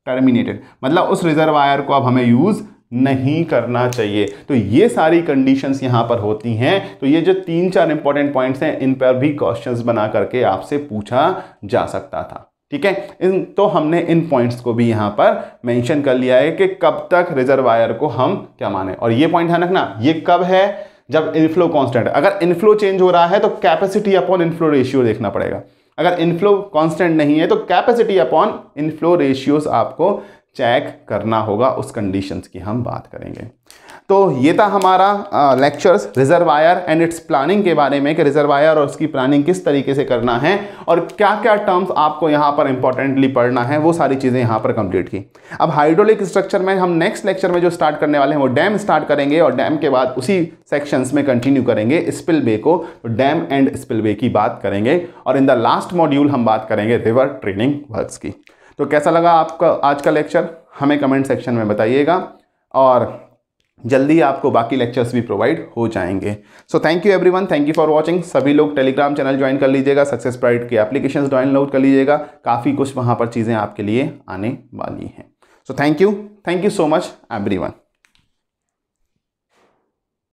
terminated मतलब उस रिजर्वायर को अब हमें यूज नहीं करना चाहिए तो ये सारी कंडीशंस यहां पर होती हैं तो ये जो तीन चार इंपॉर्टेंट पॉइंट्स हैं इन पर भी क्वेश्चंस बना करके आपसे पूछा जा सकता था ठीक है इन तो हमने इन पॉइंट्स को भी यहां पर मेंशन कर लिया है कि कब तक रिजर्वायर को हम क्या माने और ये पॉइंट ध्यान रखना ये कब है जब इनफ्लो कॉन्स्टेंट अगर इनफ्लो चेंज हो रहा है तो कैपेसिटी अपॉन इनफ्लो रेशियो देखना पड़ेगा अगर इनफ्लो कांस्टेंट नहीं है तो कैपेसिटी अपॉन इनफ्लो रेशियोज आपको चेक करना होगा उस कंडीशंस की हम बात करेंगे तो ये था हमारा lectures reservoir and its planning के बारे में कि रिजर्वायर और उसकी प्लानिंग किस तरीके से करना है और क्या क्या टर्म्स आपको यहाँ पर इंपॉर्टेंटली पढ़ना है वो सारी चीज़ें यहाँ पर कंप्लीट की अब हाइड्रोलिक स्ट्रक्चर में हम नेक्स्ट लेक्चर में जो स्टार्ट करने वाले हैं वो डैम स्टार्ट करेंगे और डैम के बाद उसी सेक्शंस में कंटिन्यू करेंगे स्पिल वे को तो डैम एंड स्पिल वे की बात करेंगे और इन द लास्ट मॉड्यूल हम बात करेंगे रिवर ट्रेनिंग वर्क की तो कैसा लगा आपका आज का लेक्चर हमें कमेंट सेक्शन में बताइएगा और जल्दी आपको बाकी लेक्चर्स भी प्रोवाइड हो जाएंगे so thank you everyone thank you for watching सभी लोग टेलीग्राम चैनल ज्वाइन कर लीजिएगा सक्सेस प्राइड के एप्लीकेशन डाउनलोड कर लीजिएगा काफ़ी कुछ वहाँ पर चीज़ें आपके लिए आने वाली हैं so thank you thank you so much every